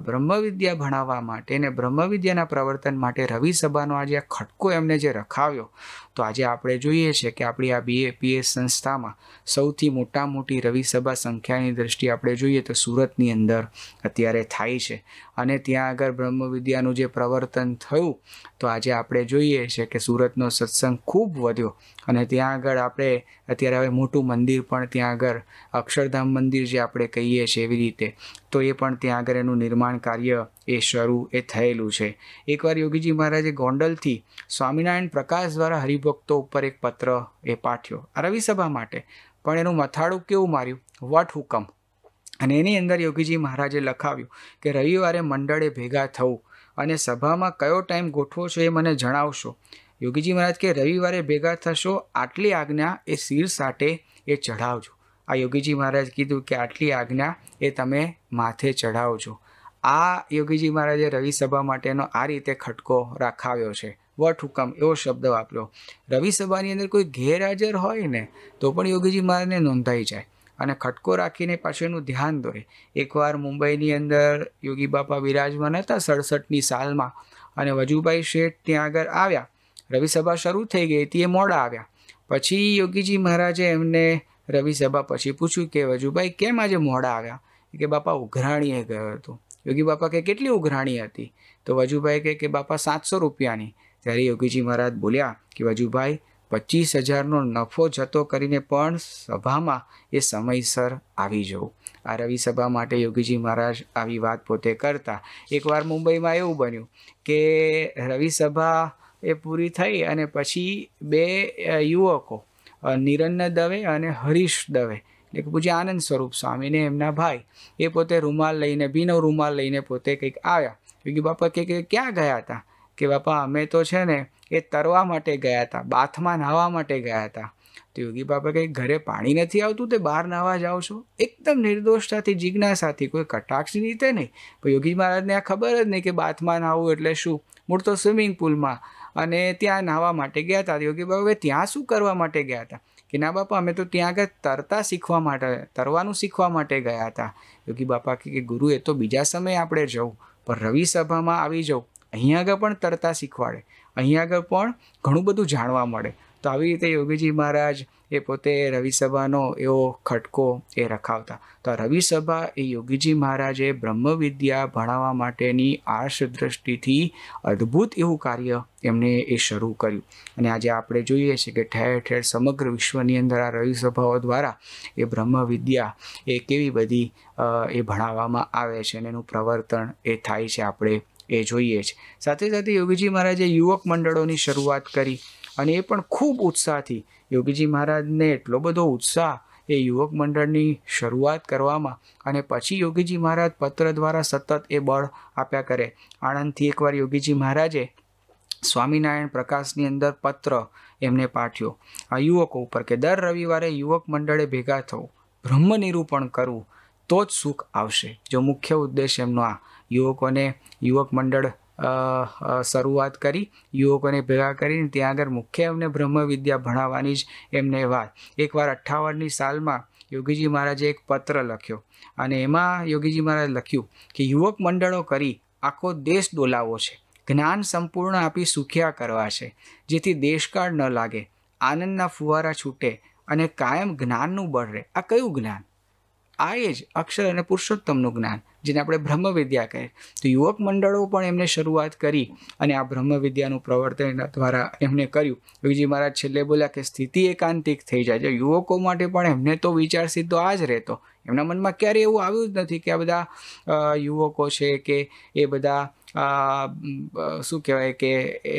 બ્રહ્મવિદ્યા ભણાવવા માટે અને બ્રહ્મવિદ્યાના પ્રવર્તન માટે રવિ સભાનો આજે આ ખટકો એમને જે રખાવ્યો તો આજે આપણે જોઈએ છે કે આપણી આ બીએ પીએસ સંસ્થામાં સૌથી મોટા મોટી રવિ સભા સંખ્યાની દ્રષ્ટિએ આપણે જોઈએ તો સુરતની અંદર અત્યારે થાય છે અને ત્યાં આગળ બ્રહ્મવિદ્યાનું જે પ્રવર્તન થયું તો આજે આપણે જોઈએ છે કે સુરતનો સત્સંગ ખૂબ વધ્યો અને ત્યાં આગળ આપણે અત્યારે હવે મોટું મંદિર પણ ત્યાં આગળ અક્ષરધામ મંદિર જે આપણે કહીએ છીએ એવી રીતે તો એ પણ ત્યાં આગળ એનું નિર્માણ કાર્ય એ શરૂ એ થયેલું છે એકવાર યોગીજી મહારાજે ગોંડલથી સ્વામિનારાયણ પ્રકાશ દ્વારા હરિભક્તો ઉપર એક પત્ર એ પાઠ્યો આ રવિસભા માટે પણ એનું મથાળું કેવું માર્યું વટ હુકમ અને એની અંદર યોગીજી મહારાજે લખાવ્યું કે રવિવારે મંડળે ભેગા થવું અને સભામાં કયો ટાઈમ ગોઠવો છો એ મને જણાવશો યોગીજી મહારાજ કે રવિવારે ભેગા થશો આટલી આજ્ઞા એ શિર સાટે એ ચઢાવજો આ યોગીજી મહારાજ કીધું કે આટલી આજ્ઞા એ તમે માથે છો આ યોગીજી મહારાજે રવિસભા માટેનો આ રીતે ખટકો રાખાવ્યો છે વટ હુકમ એવો શબ્દ વાપર્યો રવિસભાની અંદર કોઈ ગેરહાજર હોય ને તો પણ યોગીજી મહારાજને નોંધાઈ જાય અને ખટકો રાખીને એનું ધ્યાન દોરે એકવાર મુંબઈની અંદર યોગી બાપા વિરાજમાન હતા સડસઠની સાલમાં અને વજુભાઈ શેઠ ત્યાં આગળ આવ્યા રવિસભા શરૂ થઈ ગઈ હતી એ મોડા આવ્યા પછી યોગીજી મહારાજે એમને રવિ સભા પછી પૂછ્યું કે વજુભાઈ કેમ આજે મોડા આવ્યા કે બાપા ઉઘરાણીએ ગયો હતો યોગી બાપા કે કેટલી ઉઘરાણી હતી તો વજુભાઈ કહે કે બાપા સાતસો રૂપિયાની ત્યારે યોગીજી મહારાજ બોલ્યા કે વજુભાઈ પચીસ હજારનો નફો જતો કરીને પણ સભામાં એ સમયસર આવી જવું આ રવિ સભા માટે યોગીજી મહારાજ આવી વાત પોતે કરતા એકવાર મુંબઈમાં એવું બન્યું કે રવિ સભા એ પૂરી થઈ અને પછી બે યુવકો નિરન્ન દવે અને હરીશ દવે એટલે કે પૂજ્ય આનંદ સ્વરૂપ સ્વામીને એમના ભાઈ એ પોતે રૂમાલ લઈને ભીનો રૂમાલ લઈને પોતે કંઈક આવ્યા કે બાપા કે ક્યાં ગયા હતા કે બાપા અમે તો છે ને એ તરવા માટે ગયા હતા બાથમાં નાહવા માટે ગયા હતા તો યોગી બાપા કંઈ ઘરે પાણી નથી આવતું તે બહાર નાહવા જાઓ છો એકદમ નિર્દોષતાથી જિજ્ઞાસાથી કોઈ કટાક્ષની રીતે નહીં પણ યોગી મહારાજને આ ખબર જ નહીં કે બાથમાં નાહવું એટલે શું મૂળ તો સ્વિમિંગ પુલમાં અને ત્યાં નાહવા માટે ગયા હતા યોગી બાબા ત્યાં શું કરવા માટે ગયા હતા કે ના બાપા અમે તો ત્યાં આગળ તરતા શીખવા માટે તરવાનું શીખવા માટે ગયા હતા યોગી બાપા કે ગુરુ એ તો બીજા સમયે આપણે જવું પણ રવિ સભામાં આવી જવું અહીંયા આગળ પણ તરતા શીખવાડે અહીંયા આગળ પણ ઘણું બધું જાણવા મળે તો આવી રીતે યોગીજી મહારાજ એ પોતે રવિસભાનો એવો ખટકો એ રખાવતા તો આ રવિસભા એ યોગીજી મહારાજે બ્રહ્મવિદ્યા ભણાવવા માટેની આર્ષ દ્રષ્ટિથી અદ્ભુત એવું કાર્ય એમણે એ શરૂ કર્યું અને આજે આપણે જોઈએ છીએ કે ઠેર ઠેર સમગ્ર વિશ્વની અંદર આ રવિસભાઓ દ્વારા એ બ્રહ્મવિદ્યા એ કેવી બધી એ ભણાવવામાં આવે છે અને એનું પ્રવર્તન એ થાય છે આપણે એ જોઈએ છે સાથે સાથે યોગીજી મહારાજે યુવક મંડળોની શરૂઆત કરી અને એ પણ ખૂબ ઉત્સાહથી યોગીજી મહારાજને એટલો બધો ઉત્સાહ એ યુવક મંડળની શરૂઆત કરવામાં અને પછી યોગીજી મહારાજ પત્ર દ્વારા સતત એ બળ આપ્યા કરે આણંદથી એકવાર યોગીજી મહારાજે સ્વામિનારાયણ પ્રકાશની અંદર પત્ર એમને પાઠ્યો આ યુવકો ઉપર કે દર રવિવારે યુવક મંડળે ભેગા થવું બ્રહ્મનિરૂપણ કરવું તો જ સુખ આવશે જો મુખ્ય ઉદ્દેશ એમનો આ યુવકોને યુવક મંડળ શરૂઆત કરી યુવકોને ભેગા કરીને ત્યાં આગળ મુખ્ય એમને વિદ્યા ભણાવવાની જ એમને વાત એકવાર અઠ્ઠાવનની સાલમાં યોગીજી મહારાજે એક પત્ર લખ્યો અને એમાં યોગીજી મહારાજે લખ્યું કે યુવક મંડળો કરી આખો દેશ ડોલાવો છે જ્ઞાન સંપૂર્ણ આપી સુખ્યા કરવા છે જેથી દેશકાળ ન લાગે આનંદના ફુવારા છૂટે અને કાયમ જ્ઞાનનું બળ રહે આ કયું જ્ઞાન આ એ જ અક્ષર અને પુરુષોત્તમનું જ્ઞાન જેને આપણે બ્રહ્મવિદ્યા કહે તો યુવક મંડળો પણ એમને શરૂઆત કરી અને આ બ્રહ્મવિદ્યાનું પ્રવર્તન દ્વારા એમને કર્યું યોગીજી મહારાજ છેલ્લે બોલ્યા કે સ્થિતિ એકાંતિક થઈ જાય છે યુવકો માટે પણ એમને તો વિચાર સીધો આ જ રહેતો એમના મનમાં ક્યારેય એવું આવ્યું જ નથી કે આ બધા યુવકો છે કે એ બધા શું કહેવાય કે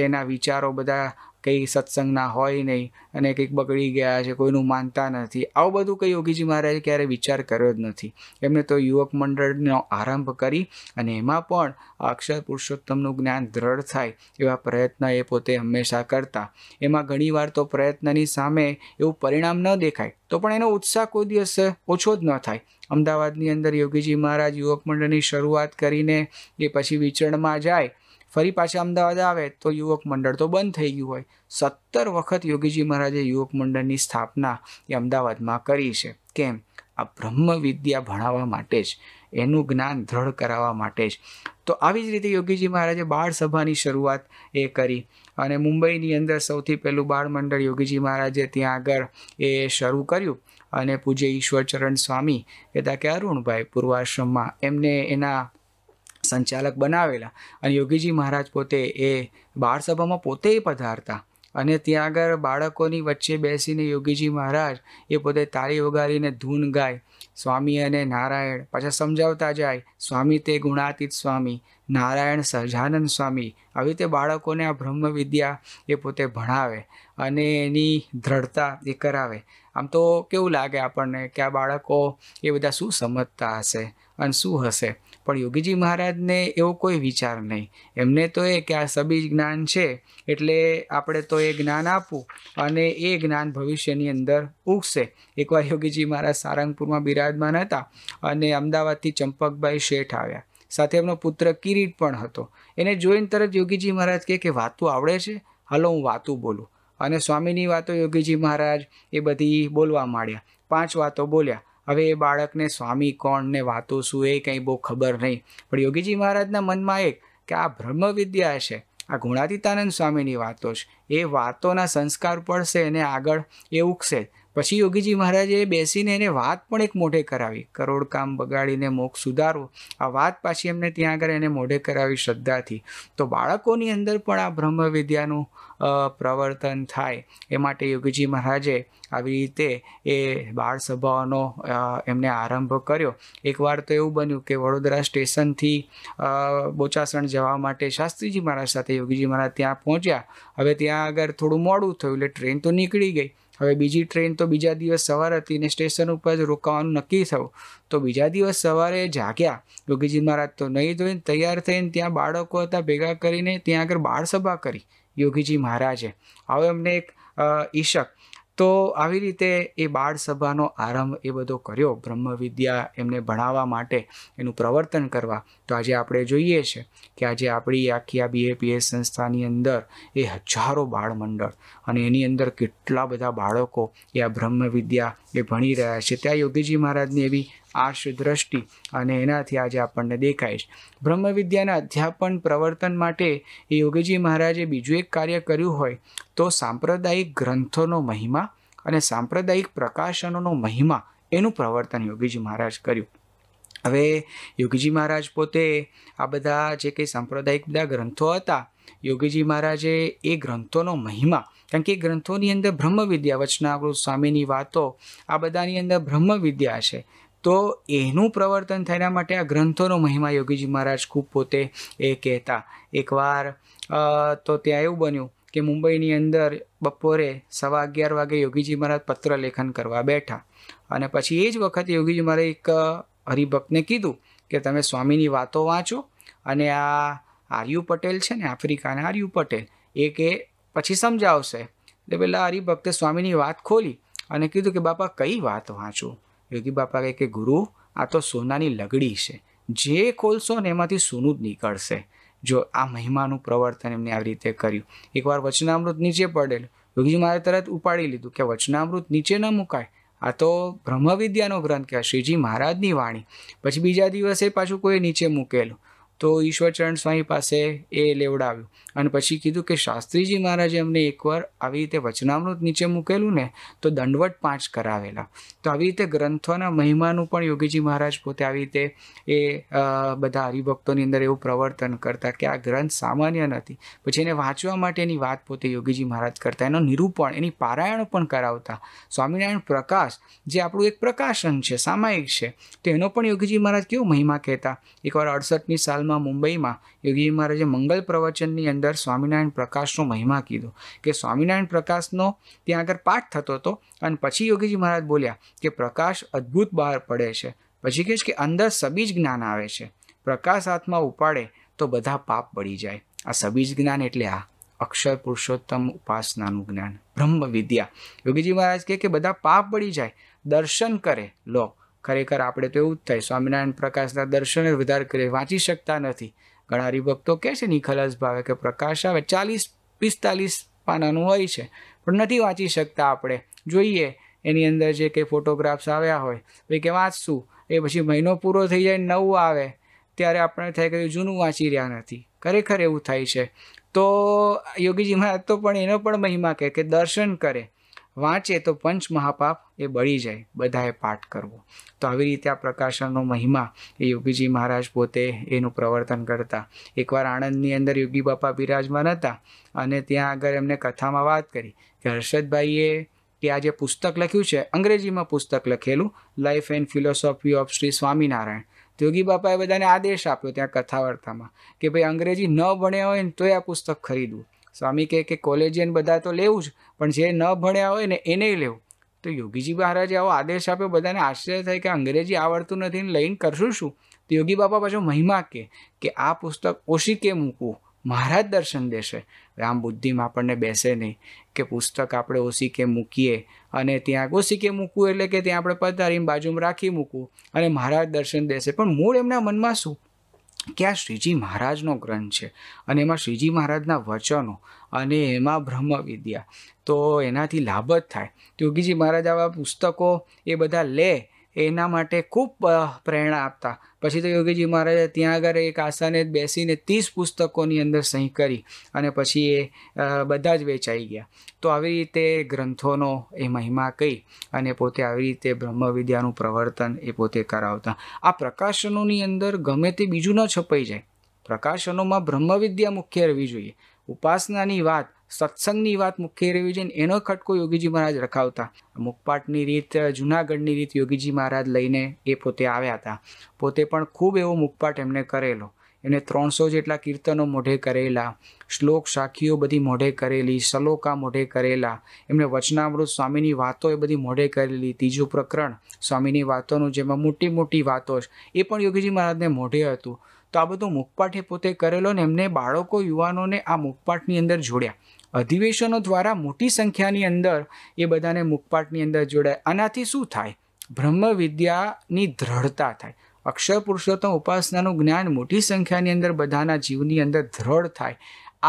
એના વિચારો બધા કંઈ સત્સંગના હોય નહીં અને કંઈક બગડી ગયા છે કોઈનું માનતા નથી આવું બધું કંઈ યોગીજી મહારાજે ક્યારેય વિચાર કર્યો જ નથી એમને તો યુવક મંડળનો આરંભ કરી અને એમાં પણ અક્ષર પુરુષોત્તમનું જ્ઞાન દ્રઢ થાય એવા પ્રયત્ન એ પોતે હંમેશા કરતા એમાં ઘણીવાર તો પ્રયત્નની સામે એવું પરિણામ ન દેખાય તો પણ એનો ઉત્સાહ કોઈ દિવસ ઓછો જ ન થાય અમદાવાદની અંદર યોગીજી મહારાજ યુવક મંડળની શરૂઆત કરીને એ પછી વિચરણમાં જાય ફરી પાછા અમદાવાદ આવે તો યુવક મંડળ તો બંધ થઈ ગયું હોય સત્તર વખત યોગીજી મહારાજે યુવક મંડળની સ્થાપના એ અમદાવાદમાં કરી છે કેમ આ બ્રહ્મ વિદ્યા ભણાવવા માટે જ એનું જ્ઞાન દ્રઢ કરાવવા માટે જ તો આવી જ રીતે યોગીજી મહારાજે બાળ સભાની શરૂઆત એ કરી અને મુંબઈની અંદર સૌથી પહેલું બાળ મંડળ યોગીજી મહારાજે ત્યાં આગળ એ શરૂ કર્યું અને પૂજ્ય ઈશ્વરચરણ સ્વામી કહેતા કે અરુણભાઈ પૂર્વાશ્રમમાં એમને એના સંચાલક બનાવેલા અને યોગીજી મહારાજ પોતે એ બાળસભામાં સભામાં પોતે પધારતા અને ત્યાં આગળ બાળકોની વચ્ચે બેસીને યોગીજી મહારાજ એ પોતે તાળી વગાડીને ધૂન ગાય સ્વામી અને નારાયણ પાછા સમજાવતા જાય સ્વામી તે ગુણાતીત સ્વામી નારાયણ સહજાનંદ સ્વામી આવી રીતે બાળકોને આ બ્રહ્મ વિદ્યા એ પોતે ભણાવે અને એની દ્રઢતા એ કરાવે આમ તો કેવું લાગે આપણને કે આ બાળકો એ બધા શું સમજતા હશે અને શું હશે પણ યોગીજી મહારાજને એવો કોઈ વિચાર નહીં એમને તો એ કે આ સબી જ્ઞાન છે એટલે આપણે તો એ જ્ઞાન આપવું અને એ જ્ઞાન ભવિષ્યની અંદર ઉગશે એકવાર યોગીજી મહારાજ સારંગપુરમાં બિરાજમાન હતા અને અમદાવાદથી ચંપકભાઈ શેઠ આવ્યા સાથે એમનો પુત્ર કિરીટ પણ હતો એને જોઈને તરત યોગીજી મહારાજ કહે કે વાતું આવડે છે હાલો હું વાતું બોલું અને સ્વામીની વાતો યોગીજી મહારાજ એ બધી બોલવા માંડ્યા પાંચ વાતો બોલ્યા હવે એ બાળકને સ્વામી કોણ ને વાતો શું એ કંઈ બહુ ખબર નહીં પણ યોગીજી મહારાજના મનમાં એક કે આ બ્રહ્મ વિદ્યા છે આ ગુણાતીતાનંદ સ્વામીની વાતો છે એ વાતોના સંસ્કાર પડશે અને આગળ એ ઉગશે પછી યોગીજી મહારાજે બેસીને એને વાત પણ એક મોઢે કરાવી કરોડ કામ બગાડીને મોખ સુધારો આ વાત પાછી એમને ત્યાં આગળ એને મોઢે કરાવી શ્રદ્ધાથી તો બાળકોની અંદર પણ આ બ્રહ્મ વિદ્યાનું પ્રવર્તન થાય એ માટે યોગીજી મહારાજે આવી રીતે એ બાળ સભાઓનો એમને આરંભ કર્યો એકવાર તો એવું બન્યું કે વડોદરા સ્ટેશનથી બોચાસણ જવા માટે શાસ્ત્રીજી મહારાજ સાથે યોગીજી મહારાજ ત્યાં પહોંચ્યા હવે ત્યાં આગળ થોડું મોડું થયું એટલે ટ્રેન તો નીકળી ગઈ હવે બીજી ટ્રેન તો બીજા દિવસ સવારે હતી ને સ્ટેશન ઉપર જ રોકાવાનું નક્કી થયું તો બીજા દિવસ સવારે જાગ્યા યોગીજી મહારાજ તો નહીં ધોઈને તૈયાર થઈને ત્યાં બાળકો હતા ભેગા કરીને ત્યાં આગળ બાળસભા કરી યોગીજી મહારાજે હવે અમને એક ઈશક તો આવી રીતે એ બાળ સભાનો આરંભ એ બધો કર્યો બ્રહ્મવિદ્યા એમને ભણાવવા માટે એનું પ્રવર્તન કરવા તો આજે આપણે જોઈએ છે કે આજે આપણી આખી આ બીએપીએસ સંસ્થાની અંદર એ હજારો બાળ મંડળ અને એની અંદર કેટલા બધા બાળકો એ આ બ્રહ્મવિદ્યા એ ભણી રહ્યા છે ત્યાં યોગીજી મહારાજની એવી આર્ષ દ્રષ્ટિ અને એનાથી આજે આપણને દેખાય છે બ્રહ્મવિદ્યાના અધ્યાપન પ્રવર્તન માટે એ યોગીજી મહારાજે બીજું એક કાર્ય કર્યું હોય તો સાંપ્રદાયિક ગ્રંથોનો મહિમા અને સાંપ્રદાયિક પ્રકાશનોનો મહિમા એનું પ્રવર્તન યોગીજી મહારાજ કર્યું હવે યોગીજી મહારાજ પોતે આ બધા જે કંઈ સાંપ્રદાયિક બધા ગ્રંથો હતા યોગીજી મહારાજે એ ગ્રંથોનો મહિમા કારણ કે એ ગ્રંથોની અંદર વિદ્યા વચનામૃત સ્વામીની વાતો આ બધાની અંદર બ્રહ્મવિદ્યા છે તો એનું પ્રવર્તન થયા માટે આ ગ્રંથોનો મહિમા યોગીજી મહારાજ ખૂબ પોતે એ કહેતા એકવાર તો ત્યાં એવું બન્યું કે મુંબઈની અંદર બપોરે સવા અગિયાર વાગે યોગીજી મહારાજ પત્ર લેખન કરવા બેઠા અને પછી એ જ વખતે યોગીજી મહારાજ એક હરિભક્તને કીધું કે તમે સ્વામીની વાતો વાંચો અને આ આર્યુ પટેલ છે ને આફ્રિકાના આર્યુ પટેલ એ કે પછી સમજાવશે એટલે પેલા હરિભક્તે સ્વામીની વાત ખોલી અને કીધું કે બાપા કઈ વાત વાંચું યોગી બાપા કહે કે ગુરુ આ તો સોનાની લગડી છે જે ખોલશો ને એમાંથી સોનું જ નીકળશે જો આ મહિમાનું પ્રવર્તન એમને આવી રીતે કર્યું એકવાર વચનામૃત નીચે પડેલું યોગીજી મારે તરત ઉપાડી લીધું કે વચનામૃત નીચે ન મુકાય આ તો બ્રહ્મવિદ્યાનો ગ્રંથ કહેવાય શ્રીજી મહારાજની વાણી પછી બીજા દિવસે પાછું કોઈ નીચે મૂકેલું તો ઈશ્વરચરણ સ્વામી પાસે એ લેવડાવ્યું અને પછી કીધું કે શાસ્ત્રીજી મહારાજે અમને એકવાર આવી રીતે વચનામૃત નીચે મૂકેલું ને તો દંડવટ પાંચ કરાવેલા તો આવી રીતે ગ્રંથોના મહિમાનું પણ યોગીજી મહારાજ પોતે આવી રીતે એ બધા હરિભક્તોની અંદર એવું પ્રવર્તન કરતા કે આ ગ્રંથ સામાન્ય નથી પછી એને વાંચવા માટેની વાત પોતે યોગીજી મહારાજ કરતા એનું નિરૂપણ એની પારાયણ પણ કરાવતા સ્વામિનારાયણ પ્રકાશ જે આપણું એક પ્રકાશન છે સામાયિક છે તો એનો પણ યોગીજી મહારાજ કેવો મહિમા કહેતા એકવાર અડસઠની સાલ હાલમાં મુંબઈમાં યોગી મહારાજે મંગલ પ્રવચનની અંદર સ્વામિનારાયણ પ્રકાશનો મહિમા કીધો કે સ્વામિનારાયણ પ્રકાશનો ત્યાં આગળ પાઠ થતો હતો અને પછી યોગીજી મહારાજ બોલ્યા કે પ્રકાશ અદ્ભુત બહાર પડે છે પછી કહે છે કે અંદર સબીજ જ્ઞાન આવે છે પ્રકાશ હાથમાં ઉપાડે તો બધા પાપ પડી જાય આ સબીજ જ્ઞાન એટલે આ અક્ષર પુરુષોત્તમ ઉપાસનાનું જ્ઞાન બ્રહ્મ વિદ્યા યોગીજી મહારાજ કહે કે બધા પાપ પડી જાય દર્શન કરે લો ખરેખર આપણે તો એવું જ થાય સ્વામિનારાયણ પ્રકાશના દર્શને વધારે કરે વાંચી શકતા નથી ઘણા હરિભક્તો કહે છે નિખલસ ભાવે કે પ્રકાશ આવે ચાલીસ પિસ્તાલીસ પાનાનું હોય છે પણ નથી વાંચી શકતા આપણે જોઈએ એની અંદર જે કંઈ ફોટોગ્રાફ્સ આવ્યા હોય ભાઈ કે વાંચશું એ પછી મહિનો પૂરો થઈ જાય નવું આવે ત્યારે આપણે થાય કે જૂનું વાંચી રહ્યા નથી ખરેખર એવું થાય છે તો યોગીજી મહારાજ તો પણ એનો પણ મહિમા કહે કે દર્શન કરે વાંચે તો પંચ મહાપાપ એ બળી જાય બધાએ પાઠ કરવો તો આવી રીતે આ પ્રકાશનનો મહિમા એ યોગીજી મહારાજ પોતે એનું પ્રવર્તન કરતા એકવાર આણંદની અંદર યોગી બાપા બિરાજમાન હતા અને ત્યાં આગળ એમને કથામાં વાત કરી કે હર્ષદભાઈએ કે આ જે પુસ્તક લખ્યું છે અંગ્રેજીમાં પુસ્તક લખેલું life and philosophy of Shri Swaminarayan Yogi બાપાએ બધાને આદેશ આપ્યો ત્યાં કથા વાર્તામાં કે ભાઈ અંગ્રેજી ન ભણ્યા હોય ને તોય આ પુસ્તક ખરીદવું સ્વામી કહે કે કોલેજિયન બધા તો લેવું જ પણ જે ન ભણ્યા હોય ને એને લેવું તો યોગીજી મહારાજે આવો આદેશ આપ્યો બધાને આશ્ચર્ય થાય કે અંગ્રેજી આવડતું નથી ને લઈને કરશું શું તો યોગી બાપા પાછો મહિમા કે કે આ પુસ્તક ઓછી કે મૂકવું મહારાજ દર્શન દેશે આમ બુદ્ધિમાં આપણને બેસે નહીં કે પુસ્તક આપણે કે મૂકીએ અને ત્યાં કે મૂકવું એટલે કે ત્યાં આપણે પધારીને બાજુમાં રાખી મૂકવું અને મહારાજ દર્શન દેશે પણ મૂળ એમના મનમાં શું કે આ શ્રીજી મહારાજનો ગ્રંથ છે અને એમાં શ્રીજી મહારાજના વચનો અને એમાં વિદ્યા તો એનાથી લાભ જ થાય યોગીજી મહારાજ આવા પુસ્તકો એ બધા લે એના માટે ખૂબ પ્રેરણા આપતા પછી તો યોગીજી મહારાજે ત્યાં આગળ એક આસાને બેસીને ત્રીસ પુસ્તકોની અંદર સહી કરી અને પછી એ બધા જ વેચાઈ ગયા તો આવી રીતે ગ્રંથોનો એ મહિમા કહી અને પોતે આવી રીતે બ્રહ્મવિદ્યાનું પ્રવર્તન એ પોતે કરાવતા આ પ્રકાશનોની અંદર ગમે તે બીજું ન છપાઈ જાય પ્રકાશનોમાં બ્રહ્મવિદ્યા મુખ્ય રહેવી જોઈએ ઉપાસનાની વાત સત્સંગની વાત મુખ્ય રહેવી જોઈએ એનો ખટકો યોગીજી મહારાજ રખાવતા મુખપાટની રીત જુનાગઢની રીત યોગીજી મહારાજ લઈને એ પોતે આવ્યા હતા પોતે પણ ખૂબ એવો મુખપાટ એમને કરેલો એને ત્રણસો જેટલા કીર્તનો મોઢે કરેલા શ્લોક શાખીઓ બધી મોઢે કરેલી સલોકા મોઢે કરેલા એમને વચનામૃત સ્વામીની વાતો એ બધી મોઢે કરેલી ત્રીજું પ્રકરણ સ્વામીની વાતોનું જેમાં મોટી મોટી વાતો એ પણ યોગીજી મહારાજને મોઢે હતું તો આ બધો મુખપાઠ એ પોતે કરેલો ને એમને બાળકો યુવાનોને આ મુખપાઠની અંદર જોડ્યા અધિવેશનો દ્વારા મોટી સંખ્યાની અંદર એ બધાને મુખપાઠની અંદર જોડાય આનાથી શું થાય બ્રહ્મ વિદ્યાની દ્રઢતા થાય અક્ષર પુરુષોત્તમ ઉપાસનાનું જ્ઞાન મોટી સંખ્યાની અંદર બધાના જીવની અંદર દ્રઢ થાય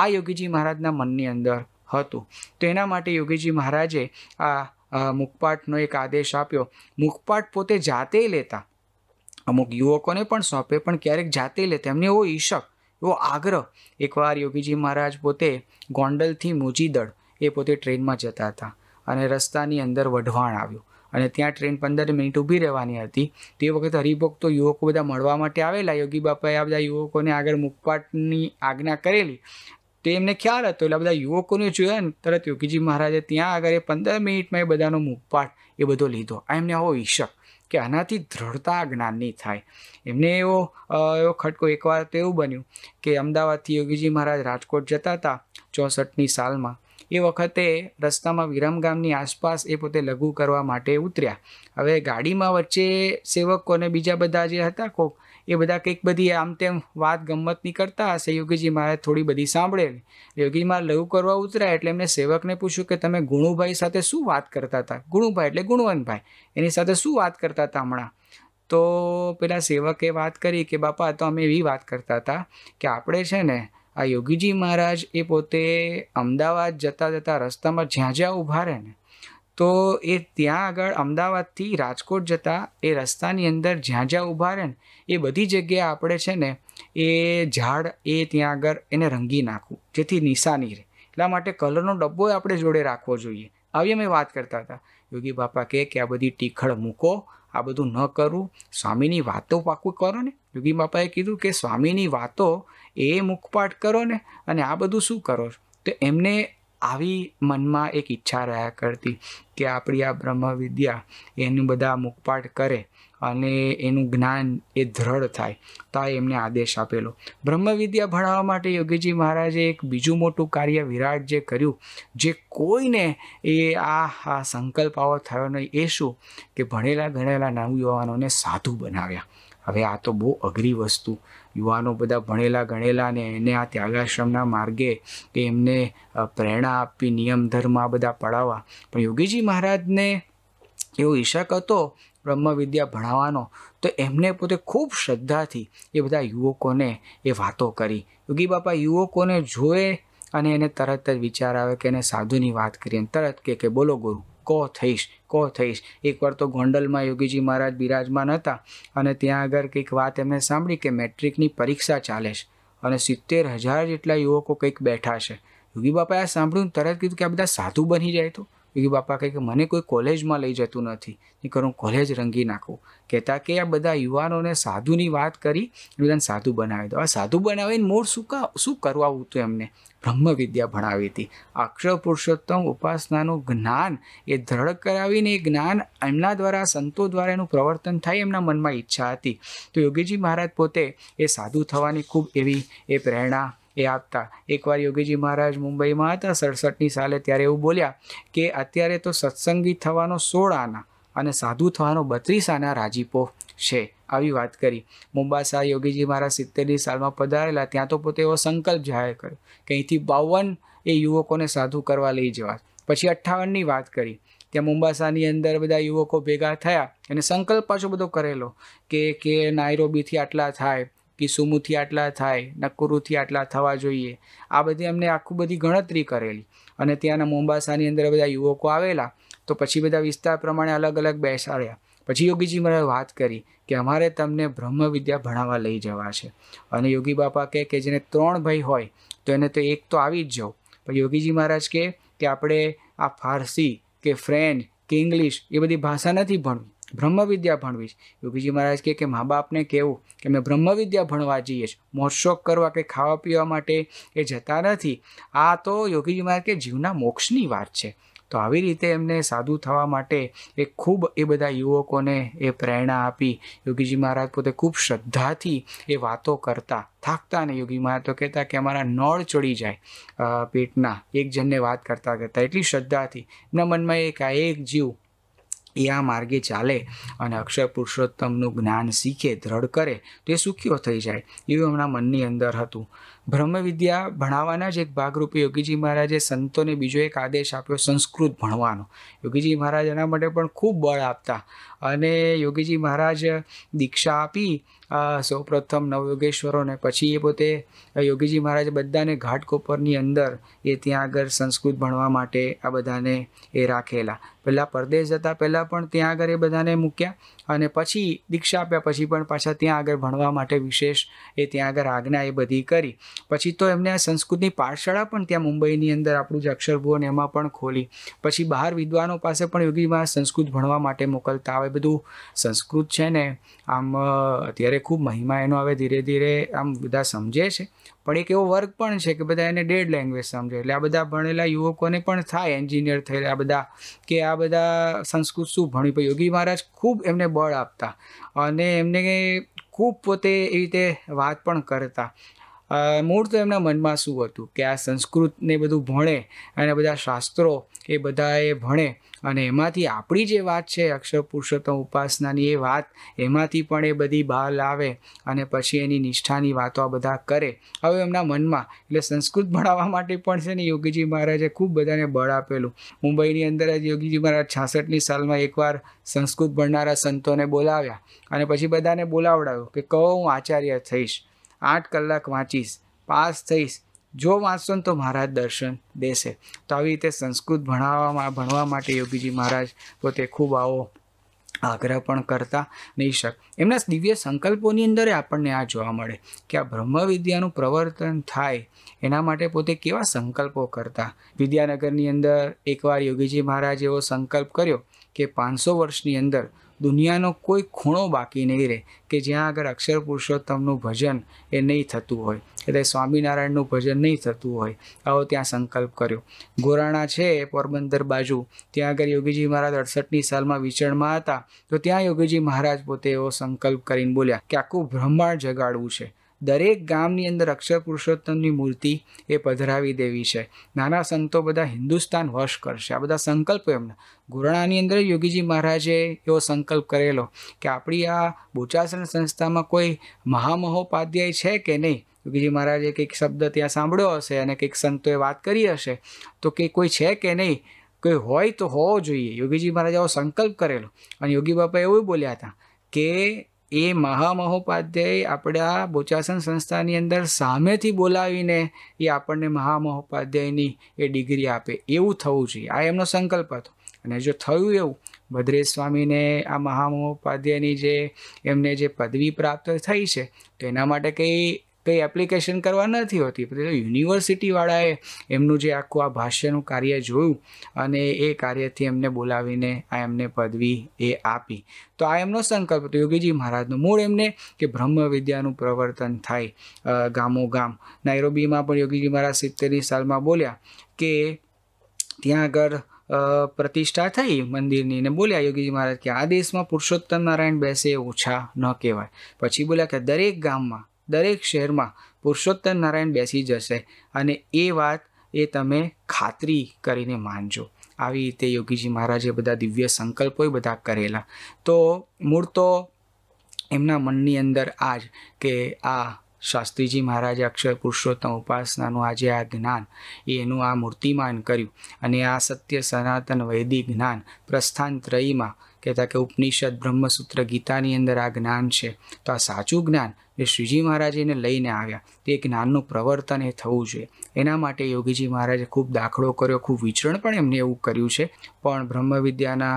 આ યોગીજી મહારાજના મનની અંદર હતું તો એના માટે યોગીજી મહારાજે આ મુખપાઠનો એક આદેશ આપ્યો મુખપાઠ પોતે જાતે લેતા અમુક યુવકોને પણ સોંપે પણ ક્યારેક જાતે લે તેમને એવો ઈશક એવો આગ્રહ એકવાર યોગીજી મહારાજ પોતે ગોંડલથી મોજીદળ એ પોતે ટ્રેનમાં જતા હતા અને રસ્તાની અંદર વઢવાણ આવ્યું અને ત્યાં ટ્રેન પંદર મિનિટ ઊભી રહેવાની હતી તે વખતે હરિભક્તો યુવકો બધા મળવા માટે આવેલા યોગી બાપાએ આ બધા યુવકોને આગળ મુકપાટની આજ્ઞા કરેલી તે એમને ખ્યાલ હતો એટલે બધા યુવકોને જોયા ને તરત યોગીજી મહારાજે ત્યાં આગળ એ પંદર મિનિટમાં એ બધાનો મુકપાટ એ બધો લીધો આ એમને આવો ઈશક કે આનાથી દ્રઢતા જ્ઞાનની થાય એમને એવો એવો ખટકો એકવાર તો એવું બન્યું કે અમદાવાદથી યોગીજી મહારાજ રાજકોટ જતા હતા ચોસઠની સાલમાં એ વખતે રસ્તામાં વિરમગામની આસપાસ એ પોતે લઘુ કરવા માટે ઉતર્યા હવે ગાડીમાં વચ્ચે સેવકોને બીજા બધા જે હતા કોક એ બધા કંઈક બધી આમ તેમ વાત ગમતની કરતા હશે યોગીજી મહારાજ થોડી બધી સાંભળેલી યોગીજી મહારાજ લઘુ કરવા ઉતર્યા એટલે એમને સેવકને પૂછ્યું કે તમે ગુણુભાઈ સાથે શું વાત કરતા હતા ગુણુભાઈ એટલે ગુણવંતભાઈ એની સાથે શું વાત કરતા હતા હમણાં તો પેલા સેવકે વાત કરી કે બાપા તો અમે એવી વાત કરતા હતા કે આપણે છે ને આ યોગીજી મહારાજ એ પોતે અમદાવાદ જતા જતા રસ્તામાં જ્યાં જ્યાં ઊભા રહે ને તો એ ત્યાં આગળ અમદાવાદથી રાજકોટ જતા એ રસ્તાની અંદર જ્યાં જ્યાં ઊભા રહે ને એ બધી જગ્યાએ આપણે છે ને એ ઝાડ એ ત્યાં આગળ એને રંગી નાખવું જેથી નિશાની રહે એટલા માટે કલરનો ડબ્બો આપણે જોડે રાખવો જોઈએ આવી અમે વાત કરતા હતા યોગી બાપા કહે કે આ બધી ટીખળ મૂકો આ બધું ન કરવું સ્વામીની વાતો પાકું કરો ને યોગી બાપાએ કીધું કે સ્વામીની વાતો એ મુખપાઠ કરો ને અને આ બધું શું કરો તો એમને આવી મનમાં એક ઈચ્છા રહ્યા કરતી કે આપણી આ બ્રહ્મવિદ્યા એનું બધા મુખપાઠ કરે અને એનું જ્ઞાન એ દ્રઢ થાય તો આ એમને આદેશ આપેલો બ્રહ્મવિદ્યા ભણાવવા માટે યોગીજી મહારાજે એક બીજું મોટું કાર્ય વિરાટ જે કર્યું જે કોઈને એ આ સંકલ્પ આવો થયો નહીં એ શું કે ભણેલા ગણેલા નામ યુવાનોને સાધુ બનાવ્યા હવે આ તો બહુ અઘરી વસ્તુ યુવાનો બધા ભણેલા ગણેલા ને એને આ ત્યાગાશ્રમના માર્ગે કે એમને પ્રેરણા આપી નિયમ ધર્મ આ બધા પડાવવા પણ યોગીજી મહારાજને એવો ઈશક હતો બ્રહ્મવિદ્યા ભણાવવાનો તો એમને પોતે ખૂબ શ્રદ્ધાથી એ બધા યુવકોને એ વાતો કરી યોગી બાપા યુવકોને જોએ અને એને તરત જ વિચાર આવે કે એને સાધુની વાત કરીએ તરત કે બોલો ગુરુ કો થઈશ કો થઈશ એકવાર તો ગોંડલમાં યોગીજી મહારાજ બિરાજમાન હતા અને ત્યાં આગળ કંઈક વાત એમને સાંભળી કે મેટ્રિકની પરીક્ષા ચાલે છે અને સિત્તેર હજાર જેટલા યુવકો કંઈક બેઠા છે યોગી બાપાએ આ સાંભળ્યું તરત કીધું કે આ બધા સાધુ બની જાય તો યોગી બાપા કહે કે મને કોઈ કોલેજમાં લઈ જતું નથી એ કરું કોલેજ રંગી નાખું કહેતા કે આ બધા યુવાનોને સાધુની વાત કરી બધાને સાધુ બનાવી દો આ સાધુ બનાવીને મૂળ શું કા શું કરવા હતું એમને બ્રહ્મવિદ્યા ભણાવી હતી અક્ષર પુરુષોત્તમ ઉપાસનાનું જ્ઞાન એ દ્રઢ કરાવીને એ જ્ઞાન એમના દ્વારા સંતો દ્વારા એનું પ્રવર્તન થાય એમના મનમાં ઈચ્છા હતી તો યોગીજી મહારાજ પોતે એ સાધુ થવાની ખૂબ એવી એ પ્રેરણા એ આપતા એકવાર યોગીજી મહારાજ મુંબઈમાં હતા સડસઠની સાલે ત્યારે એવું બોલ્યા કે અત્યારે તો સત્સંગી થવાનો સોળ આના અને સાધુ થવાનો બત્રીસ આના રાજીપો છે આવી વાત કરી મુંબાસા યોગીજી મહારાજ સિત્તેરની સાલમાં પધારેલા ત્યાં તો પોતે એવો સંકલ્પ જાહેર કર્યો કે અહીંથી બાવન એ યુવકોને સાધુ કરવા લઈ જવા પછી અઠ્ઠાવનની વાત કરી ત્યાં મુંબાસાની અંદર બધા યુવકો ભેગા થયા અને સંકલ્પ પાછો બધો કરેલો કે કે નાયરોબીથી આટલા થાય કિસુમુથી આટલા થાય નકુરુથી આટલા થવા જોઈએ આ બધી અમને આખું બધી ગણતરી કરેલી અને ત્યાંના મુંબાસાની અંદર બધા યુવકો આવેલા તો પછી બધા વિસ્તાર પ્રમાણે અલગ અલગ બેસાડ્યા પછી યોગીજી મહારાજ વાત કરી કે અમારે તમને બ્રહ્મ વિદ્યા ભણાવવા લઈ જવા છે અને યોગી બાપા કહે કે જેને ત્રણ ભાઈ હોય તો એને તો એક તો આવી જ જવું પણ યોગીજી મહારાજ કહે કે આપણે આ ફારસી કે ફ્રેન્ચ કે ઇંગ્લિશ એ બધી ભાષા નથી ભણવી બ્રહ્મવિદ્યા ભણવી છે યોગીજી મહારાજ કહે કે મા બાપને કહેવું કે અમે વિદ્યા ભણવા જઈએ છીએ મોજશોખ કરવા કે ખાવા પીવા માટે એ જતા નથી આ તો યોગીજી મહારાજ કે જીવના મોક્ષની વાત છે તો આવી રીતે એમને સાધુ થવા માટે એ ખૂબ એ બધા યુવકોને એ પ્રેરણા આપી યોગીજી મહારાજ પોતે ખૂબ શ્રદ્ધાથી એ વાતો કરતા થાકતા ને યોગી મહારાજ તો કહેતા કે અમારા નળ ચડી જાય પેટના એક જણને વાત કરતા કરતા એટલી શ્રદ્ધાથી એમના મનમાં એક આ એક જીવ એ આ માર્ગે ચાલે અને અક્ષય પુરુષોત્તમનું જ્ઞાન શીખે દ્રઢ કરે તો એ સુખ્યો થઈ જાય એવું એમના મનની અંદર હતું બ્રહ્મવિદ્યા ભણાવવાના જ એક ભાગરૂપે યોગીજી મહારાજે સંતોને બીજો એક આદેશ આપ્યો સંસ્કૃત ભણવાનો યોગીજી મહારાજ એના માટે પણ ખૂબ બળ આપતા અને યોગીજી મહારાજ દીક્ષા આપી સૌપ્રથમ નવયોગેશ્વરોને પછી એ પોતે યોગીજી મહારાજ બધાને ઘાટકોપરની અંદર એ ત્યાં આગળ સંસ્કૃત ભણવા માટે આ બધાને એ રાખેલા પહેલાં પરદેશ જતા પહેલાં પણ ત્યાં આગળ એ બધાને મૂક્યા અને પછી દીક્ષા આપ્યા પછી પણ પાછા ત્યાં આગળ ભણવા માટે વિશેષ એ ત્યાં આગળ આજ્ઞા એ બધી કરી પછી તો એમને સંસ્કૃતની પાઠશાળા પણ ત્યાં મુંબઈની અંદર આપણું જે અક્ષરભુવન એમાં પણ ખોલી પછી બહાર વિદ્વાનો પાસે પણ યોગીમાં સંસ્કૃત ભણવા માટે મોકલતા આવે બધું સંસ્કૃત છે ને આમ અત્યારે ખૂબ મહિમા એનો હવે ધીરે ધીરે આમ બધા સમજે છે પણ એક એવો વર્ગ પણ છે કે બધા એને ડેડ લેંગ્વેજ સમજે એટલે આ બધા ભણેલા યુવકોને પણ થાય એન્જિનિયર થયેલા આ બધા કે આ બધા સંસ્કૃત શું ભણ્યું પણ યોગી મહારાજ ખૂબ એમને બળ આપતા અને એમને ખૂબ પોતે એ રીતે વાત પણ કરતા મૂળ તો એમના મનમાં શું હતું કે આ સંસ્કૃતને બધું ભણે અને બધા શાસ્ત્રો એ બધા એ ભણે અને એમાંથી આપણી જે વાત છે અક્ષર પુરુષોત્તમ ઉપાસનાની એ વાત એમાંથી પણ એ બધી બહાર લાવે અને પછી એની નિષ્ઠાની વાતો આ બધા કરે હવે એમના મનમાં એટલે સંસ્કૃત ભણાવવા માટે પણ છે ને યોગીજી મહારાજે ખૂબ બધાને બળ આપેલું મુંબઈની અંદર જ યોગીજી મહારાજ છાસઠની સાલમાં એકવાર સંસ્કૃત ભણનારા સંતોને બોલાવ્યા અને પછી બધાને બોલાવડાવ્યો કે કહો હું આચાર્ય થઈશ આઠ કલાક વાંચીશ પાસ થઈશ જો વાંચશો ને તો મહારાજ દર્શન દેશે તો આવી રીતે સંસ્કૃત ભણાવવામાં ભણવા માટે યોગીજી મહારાજ પોતે ખૂબ આવો આગ્રહ પણ કરતા નહીં શક એમના દિવ્ય સંકલ્પોની અંદર આપણને આ જોવા મળે કે આ બ્રહ્મવિદ્યાનું પ્રવર્તન થાય એના માટે પોતે કેવા સંકલ્પો કરતા વિદ્યાનગરની અંદર એકવાર યોગીજી મહારાજ એવો સંકલ્પ કર્યો કે પાંચસો વર્ષની અંદર દુનિયાનો કોઈ ખૂણો બાકી નહીં રહે કે જ્યાં આગળ અક્ષર પુરુષોત્તમનું ભજન એ નહીં થતું હોય એટલે સ્વામિનારાયણનું ભજન નહીં થતું હોય આવો ત્યાં સંકલ્પ કર્યો ગોરાણા છે પોરબંદર બાજુ ત્યાં આગળ યોગીજી મહારાજ અડસઠની સાલમાં વિચરણમાં હતા તો ત્યાં યોગીજી મહારાજ પોતે એવો સંકલ્પ કરીને બોલ્યા કે આખું બ્રહ્માંડ જગાડવું છે દરેક ગામની અંદર અક્ષર પુરુષોત્તમની મૂર્તિ એ પધરાવી દેવી છે નાના સંતો બધા હિન્દુસ્તાન વશ કરશે આ બધા સંકલ્પ એમના ગુરાણાની અંદર યોગીજી મહારાજે એવો સંકલ્પ કરેલો કે આપણી આ બોચાસન સંસ્થામાં કોઈ મહામહોપાધ્યાય છે કે નહીં યોગીજી મહારાજે કંઈક શબ્દ ત્યાં સાંભળ્યો હશે અને કંઈક સંતોએ વાત કરી હશે તો કે કોઈ છે કે નહીં કોઈ હોય તો હોવો જોઈએ યોગીજી મહારાજે આવો સંકલ્પ કરેલો અને યોગી બાપા એવું બોલ્યા હતા કે એ મહામહોપાધ્યાય આપણા બોચાસન સંસ્થાની અંદર સામેથી બોલાવીને એ આપણને મહામહોપાધ્યાયની એ ડિગ્રી આપે એવું થવું જોઈએ આ એમનો સંકલ્પ હતો અને જો થયું એવું ભદ્રેશ સ્વામીને આ મહામહોપાધ્યાયની જે એમને જે પદવી પ્રાપ્ત થઈ છે તો એના માટે કંઈ કંઈ એપ્લિકેશન કરવા નથી હોતી તો યુનિવર્સિટીવાળાએ એમનું જે આખું આ ભાષ્યનું કાર્ય જોયું અને એ કાર્યથી એમને બોલાવીને આ એમને પદવી એ આપી તો આ એમનો સંકલ્પ હતો યોગીજી મહારાજનો મૂળ એમને કે બ્રહ્મ વિદ્યાનું પ્રવર્તન થાય ગામોગામ નાયરોબીમાં પણ યોગીજી મહારાજ સિત્તેરની સાલમાં બોલ્યા કે ત્યાં આગળ પ્રતિષ્ઠા થઈ મંદિરની ને બોલ્યા યોગીજી મહારાજ કે આ દેશમાં પુરુષોત્તમ નારાયણ બેસે ઓછા ન કહેવાય પછી બોલ્યા કે દરેક ગામમાં દરેક શહેરમાં પુરુષોત્તમ નારાયણ બેસી જશે અને એ વાત એ તમે ખાતરી કરીને માનજો આવી રીતે યોગીજી મહારાજે બધા દિવ્ય સંકલ્પો બધા કરેલા તો મૂળ તો એમના મનની અંદર આજ કે આ શાસ્ત્રીજી મહારાજે અક્ષર પુરુષોત્તમ ઉપાસનાનું આજે આ જ્ઞાન એનું આ મૂર્તિમાન કર્યું અને આ સત્ય સનાતન વૈદિક જ્ઞાન પ્રસ્થાન ત્રયીમાં કહેતા કે ઉપનિષદ બ્રહ્મસૂત્ર ગીતાની અંદર આ જ્ઞાન છે તો આ સાચું જ્ઞાન જે શ્રીજી મહારાજ એને લઈને આવ્યા તે જ્ઞાનનું પ્રવર્તન એ થવું જોઈએ એના માટે યોગીજી મહારાજે ખૂબ દાખલો કર્યો ખૂબ વિચરણ પણ એમને એવું કર્યું છે પણ બ્રહ્મ વિદ્યાના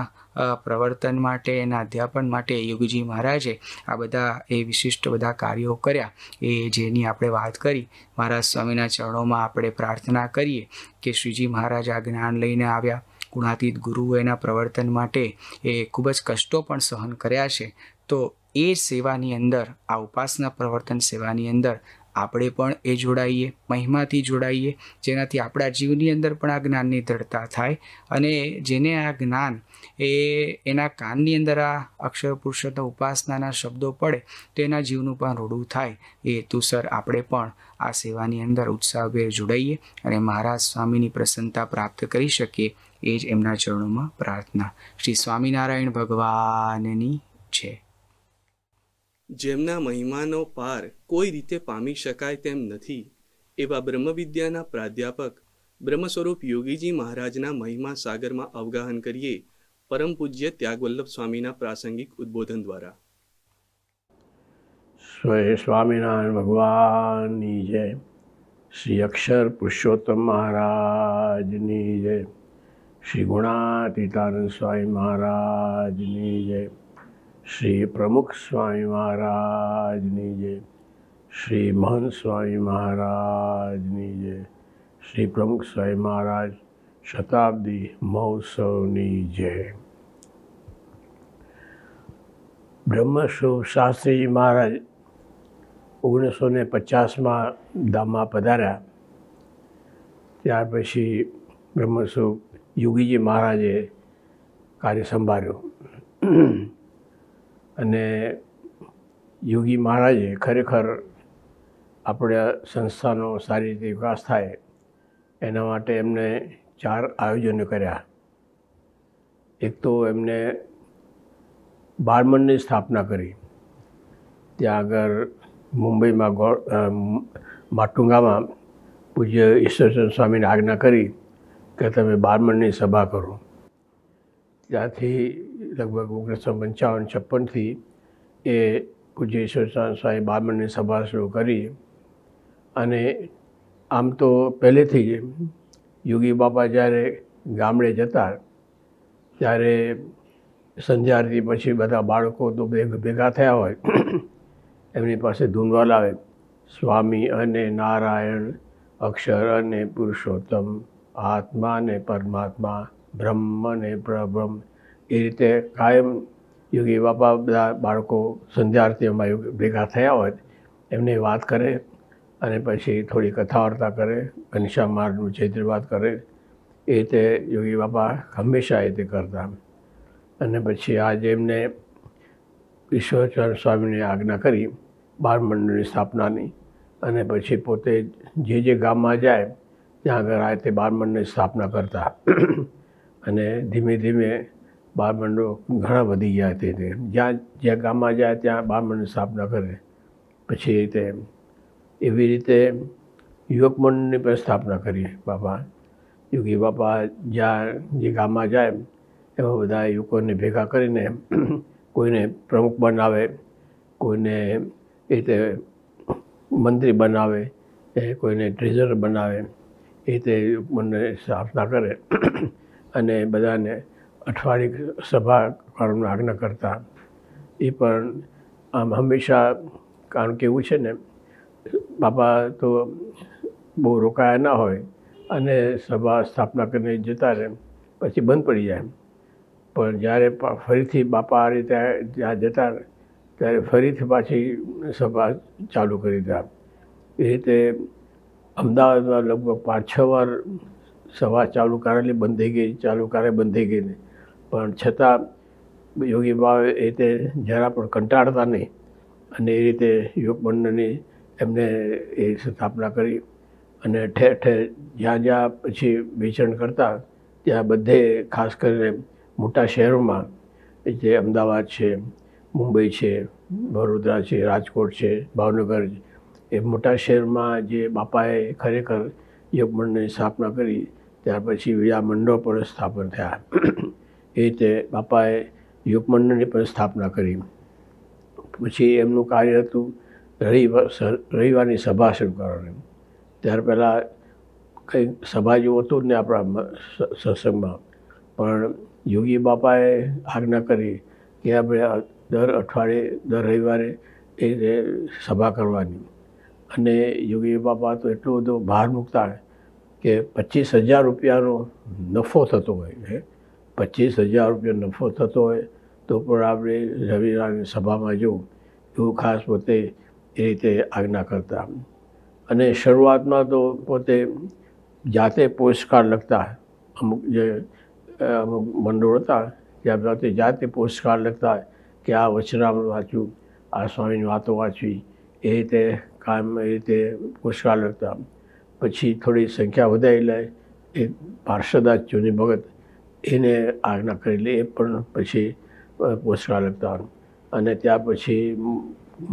પ્રવર્તન માટે એના અધ્યાપન માટે યોગીજી મહારાજે આ બધા એ વિશિષ્ટ બધા કાર્યો કર્યા એ જેની આપણે વાત કરી મહારાજ સ્વામીના ચરણોમાં આપણે પ્રાર્થના કરીએ કે શ્રીજી મહારાજ આ જ્ઞાન લઈને આવ્યા ગુણાતીત ગુરુઓ એના પ્રવર્તન માટે એ ખૂબ જ કષ્ટો પણ સહન કર્યા છે તો એ સેવાની અંદર આ ઉપાસના પ્રવર્તન સેવાની અંદર આપણે પણ એ જોડાઈએ મહિમાથી જોડાઈએ જેનાથી આપણા જીવની અંદર પણ આ જ્ઞાનની દ્રઢતા થાય અને જેને આ જ્ઞાન એ એના કાનની અંદર આ અક્ષર પુરુષોત્તમ ઉપાસનાના શબ્દો પડે તો એના જીવનું પણ રૂડું થાય એ હેતુસર આપણે પણ આ સેવાની અંદર ઉત્સાહભેર જોડાઈએ અને મહારાજ સ્વામીની પ્રસન્નતા પ્રાપ્ત કરી શકીએ એ જ એમના ચરણોમાં પ્રાર્થના શ્રી સ્વામિનારાયણ ભગવાનની છે જેમના મહિમાનો પાર કોઈ રીતે પામી શકાય તેમ નથી એવા બ્રહ્મવિદ્યાના પ્રાધ્યાપક બ્રહ્મ સ્વરૂપ યોગીજી મહારાજના મહિમા સાગરમાં અવગાહન કરીએ પરમ પૂજ્ય ત્યાગવલ્લભ સ્વામીના પ્રાસંગિક ઉદ્બોધન દ્વારા સ્વામિનારાયણ ભગવાનની જય શ્રી અક્ષર પુરુષોત્તમ મહારાજની જય શ્રી ગુણાતીતાનંદ સ્વામી મહારાજની જય શ્રી પ્રમુખ સ્વામી મહારાજની જય શ્રી મહન સ્વામી મહારાજની જય શ્રી પ્રમુખ સ્વામી મહારાજ શતાબ્દી મહોત્સવની જય બ્રહ્મસ્વરૂપ શાસ્ત્રીજી મહારાજ ઓગણીસો ને પચાસમાં દામમાં પધાર્યા ત્યાર પછી બ્રહ્મસ્વરૂપ યોગીજી મહારાજે કાર્ય સંભાળ્યું અને યોગી મહારાજે ખરેખર આપણે સંસ્થાનો સારી રીતે વિકાસ થાય એના માટે એમને ચાર આયોજનો કર્યા એક તો એમને બારમણની સ્થાપના કરી ત્યાં આગળ મુંબઈમાં ગો માટુંગામાં પૂજ્ય ઈશ્વરચંદ સ્વામીને આજ્ઞા કરી કે તમે બારમણની સભા કરો ત્યાંથી લગભગ ઓગણીસો પંચાવન છપ્પનથી એ પૂજ્ય ઈશ્વરચંદ સ્વામી બારમણની સભા શરૂ કરી અને આમ તો પહેલેથી જ યોગી બાપા જ્યારે ગામડે જતા ત્યારે સંધ્યા પછી બધા બાળકો તો ભેગા થયા હોય એમની પાસે ધૂનવા લાવે સ્વામી અને નારાયણ અક્ષર અને પુરુષોત્તમ આત્મા ને પરમાત્મા બ્રહ્મ ને પ્રબ્રહ્મ એ રીતે કાયમ યોગી બાપા બધા બાળકો સંધ્યાર્થીઓમાં અમારી ભેગા થયા હોય એમને વાત કરે અને પછી થોડી કથાવાર્તા કરે ઘનશ્યામ મહારાજનું ચૈત્રવાદ કરે એ રીતે યોગી બાપા હંમેશા એ રીતે કરતા અને પછી આજે એમને ઈશ્વરચંદ્ર સ્વામીની આજ્ઞા કરી બાળમંડળની સ્થાપનાની અને પછી પોતે જે જે ગામમાં જાય ત્યાં આગળ આ તે બારમંડની સ્થાપના કરતા અને ધીમે ધીમે બારમંડો ઘણા વધી ગયા તે જ્યાં જ્યાં ગામમાં જાય ત્યાં બારમંડની સ્થાપના કરે પછી રીતે એવી રીતે યુવકમંડની પણ સ્થાપના કરી બાપા યોગી બાપા જ્યાં જે ગામમાં જાય એમાં બધા યુવકોને ભેગા કરીને કોઈને પ્રમુખ બનાવે કોઈને એ રીતે મંત્રી બનાવે કોઈને ટ્રેઝર બનાવે એ તે મને સ્થાપના કરે અને બધાને અઠવાડિક સભા કરવાની આજ્ઞા કરતા એ પણ આમ હંમેશા કારણ કે એવું છે ને બાપા તો બહુ રોકાયા ના હોય અને સભા સ્થાપના કરીને જતા રહે પછી બંધ પડી જાય પણ જ્યારે ફરીથી બાપા આ રીતે ત્યાં જતા ત્યારે ફરીથી પાછી સભા ચાલુ કરી દીધા એ રીતે અમદાવાદમાં લગભગ પાંચ છ વાર સભા ચાલુ કરેલી બંધી ગઈ ચાલુ કરે બંધી ગઈ પણ છતાં યોગી ભાવે એ તે જરા પણ કંટાળતા નહીં અને એ રીતે યોગ મંડળની એમને એ સ્થાપના કરી અને ઠેર ઠેર જ્યાં જ્યાં પછી વેચરણ કરતા ત્યાં બધે ખાસ કરીને મોટા શહેરોમાં જે અમદાવાદ છે મુંબઈ છે વડોદરા છે રાજકોટ છે ભાવનગર છે એ મોટા શહેરમાં જે બાપાએ ખરેખર યોગમંડળની સ્થાપના કરી ત્યાર પછી બીજા મંડળો પણ સ્થાપન થયા એ રીતે બાપાએ યોગ પણ સ્થાપના કરી પછી એમનું કાર્ય હતું રવિવારની સભા શરૂ કરવાની ત્યાર પહેલાં કંઈક સભા જેવું હતું જ ને આપણા સત્સંગમાં પણ યોગી બાપાએ આજ્ઞા કરી કે આપણે દર અઠવાડિયે દર રવિવારે એ સભા કરવાની અને યોગી બાપા તો એટલો બધો ભાર મૂકતા કે પચીસ હજાર રૂપિયાનો નફો થતો હોય છે પચીસ હજાર રૂપિયા નફો થતો હોય તો પણ આપણે રવિવારની સભામાં જવું એવું ખાસ પોતે એ રીતે આજ્ઞા કરતા અને શરૂઆતમાં તો પોતે જાતે પુરસ્કાર લખતા અમુક જે અમુક મંડળ હતા ત્યાં પોતે જાતે પુરસ્કાર લખતા કે આ વચનામ વાંચ્યું આ સ્વામીની વાતો વાંચવી એ રીતે આમ એ રીતે પુષ્કાળ લખતા પછી થોડી સંખ્યા વધારી લે એ પાર્ષદા જૂની ભગત એને આજ્ઞા કરેલી એ પણ પછી પુષ્કાળ લખતા અને ત્યાર પછી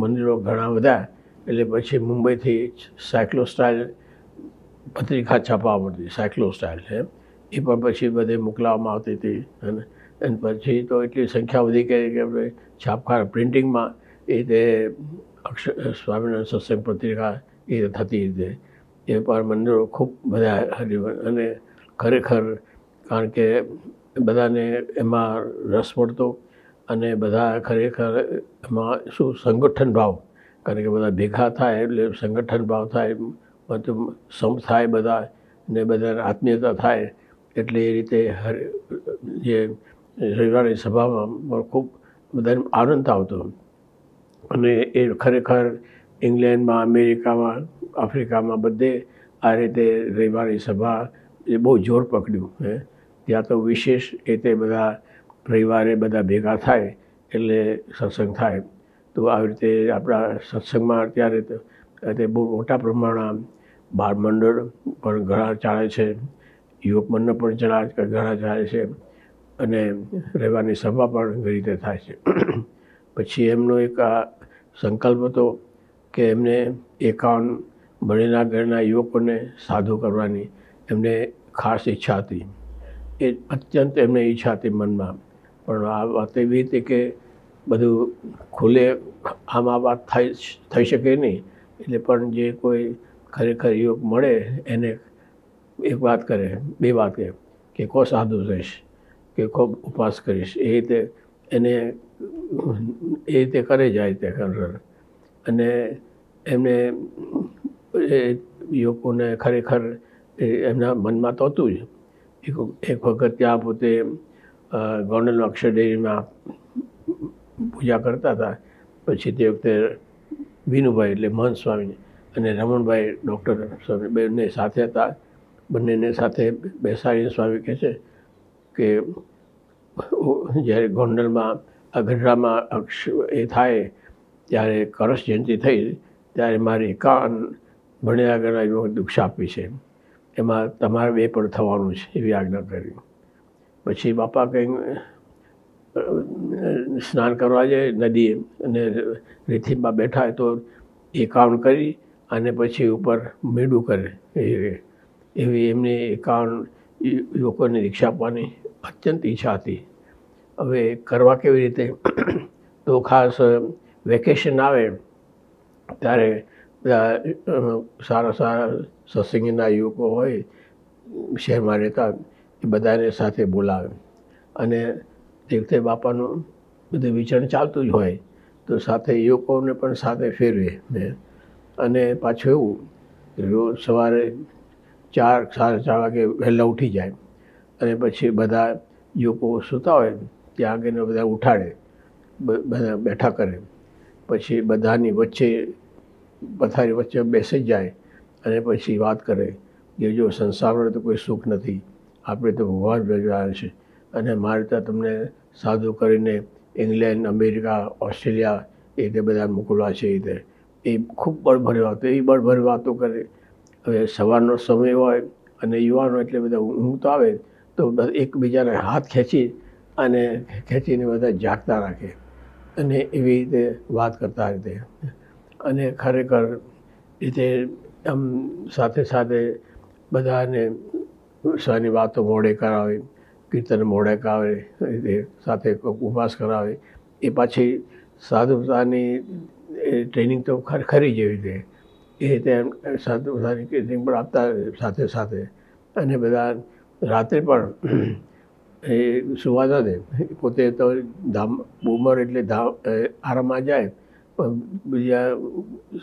મંદિરો ઘણા બધા એટલે પછી મુંબઈથી સાયક્લો સ્ટાઇલ પત્રિકા છાપવા મળતી સાયક્લો સ્ટાઇલ છે એ પણ પછી બધે મોકલાવવામાં આવતી હતી અને અને પછી તો એટલી સંખ્યા વધી ગઈ કે આપણે છાપખાના પ્રિન્ટિંગમાં એ રીતે અક્ષર સ્વામિનારાયણ સત્સંગ પત્રિકા એ થતી રીતે એ પણ મંદિરો ખૂબ બધા હરિવન અને ખરેખર કારણ કે બધાને એમાં રસ પડતો અને બધા ખરેખર એમાં શું સંગઠન ભાવ કારણ કે બધા ભેગા થાય એટલે સંગઠન ભાવ થાય મતલબ સમ થાય બધા ને બધાને આત્મીયતા થાય એટલે એ રીતે હર જે રવિવારની સભામાં ખૂબ બધાને આનંદ આવતો અને એ ખરેખર ઇંગ્લેન્ડમાં અમેરિકામાં આફ્રિકામાં બધે આ રીતે રવિવારની સભા એ બહુ જોર પકડ્યું હે ત્યાં તો વિશેષ એ તે બધા રવિવારે બધા ભેગા થાય એટલે સત્સંગ થાય તો આવી રીતે આપણા સત્સંગમાં અત્યારે તે બહુ મોટા પ્રમાણમાં બાળ મંડળ પણ ઘણા ચાલે છે યુવક મંડળ પણ ચલા ઘણા ચાલે છે અને રહેવાની સભા પણ ઘણી રીતે થાય છે પછી એમનો એક આ સંકલ્પ હતો કે એમને એકાવન બનેના ગણના યુવકોને સાધુ કરવાની એમને ખાસ ઈચ્છા હતી એ અત્યંત એમને ઈચ્છા હતી મનમાં પણ આ વાત એવી હતી કે બધું ખુલે આમાં આ વાત થઈ થઈ શકે નહીં એટલે પણ જે કોઈ ખરેખર યુવક મળે એને એક વાત કરે બે વાત કહે કે કો સાધુ થઈશ કે કો ઉપવાસ કરીશ એ રીતે એને એ રીતે કરે જાય તે ખરેખર અને એમને એ યુવકોને ખરેખર એમના મનમાં તો હતું જ એક વખત ત્યાં પોતે ગોંડલ અક્ષરદેવીમાં પૂજા કરતા હતા પછી તે વખતે વિનુભાઈ એટલે મહંત સ્વામી અને રમણભાઈ ડૉક્ટર સ્વામી બંને સાથે હતા બંનેને સાથે બેસાડીને સ્વામી કહે છે કે જ્યારે ગોંડલમાં અઘરામાં એ થાય ત્યારે કરસ જયંતિ થઈ ત્યારે મારી કાન ભણ્યા ગણાય દીક્ષા આપી છે એમાં તમારે બે પણ થવાનું છે એવી આજ્ઞા કરી પછી બાપા કંઈ સ્નાન કરવા જાય નદી અને રેથીમાં બેઠા હોય તો એકાવન કરી અને પછી ઉપર મેડું કરે એ એવી એમની એકાવન યુવકોને દીક્ષા આપવાની અત્યંત ઈચ્છા હતી હવે કરવા કેવી રીતે તો ખાસ વેકેશન આવે ત્યારે બધા સારા સારા સત્સંગીના યુવકો હોય શહેરમાં રહેતા એ બધાને સાથે બોલાવે અને દેવતે બાપાનું બધું વિચાર ચાલતું જ હોય તો સાથે યુવકોને પણ સાથે ફેરવે મેં અને પાછું એવું રોજ સવારે ચાર સાડા ચાર વાગે વહેલા ઉઠી જાય અને પછી બધા યુવકો સૂતા હોય ત્યાં આગળને બધા ઉઠાડે બધા બેઠા કરે પછી બધાની વચ્ચે પથારી વચ્ચે બેસી જાય અને પછી વાત કરે કે જો સંસારમાં તો કોઈ સુખ નથી આપણે તો ભગવાન ભજવાયા છે અને મારે ત્યાં તમને સાધુ કરીને ઇંગ્લેન્ડ અમેરિકા ઓસ્ટ્રેલિયા એ રીતે બધા મોકલવા છે એ રીતે એ ખૂબ બળભરી વાતો એ બળભરી વાતો કરે હવે સવારનો સમય હોય અને યુવાનો એટલે બધા ઊંઘ તો આવે તો એકબીજાને હાથ ખેંચી અને ખેંચીને બધા જાગતા રાખે અને એવી રીતે વાત કરતા રીતે અને ખરેખર રીતે આમ સાથે સાથે બધાને સ્વાની વાતો મોડે કરાવે કીર્તન મોડે કરાવે રીતે સાથે ઉપવાસ કરાવે એ પાછી સાધુતાની ટ્રેનિંગ તો ખરી જેવી રીતે એ રીતે સાધુતાની ટ્રેનિંગ પણ આપતા સાથે સાથે અને બધા રાત્રે પણ એ સુવાના દેવ પોતે તો ધામ ઉંમર એટલે ધામ આરામમાં જાય પણ બીજા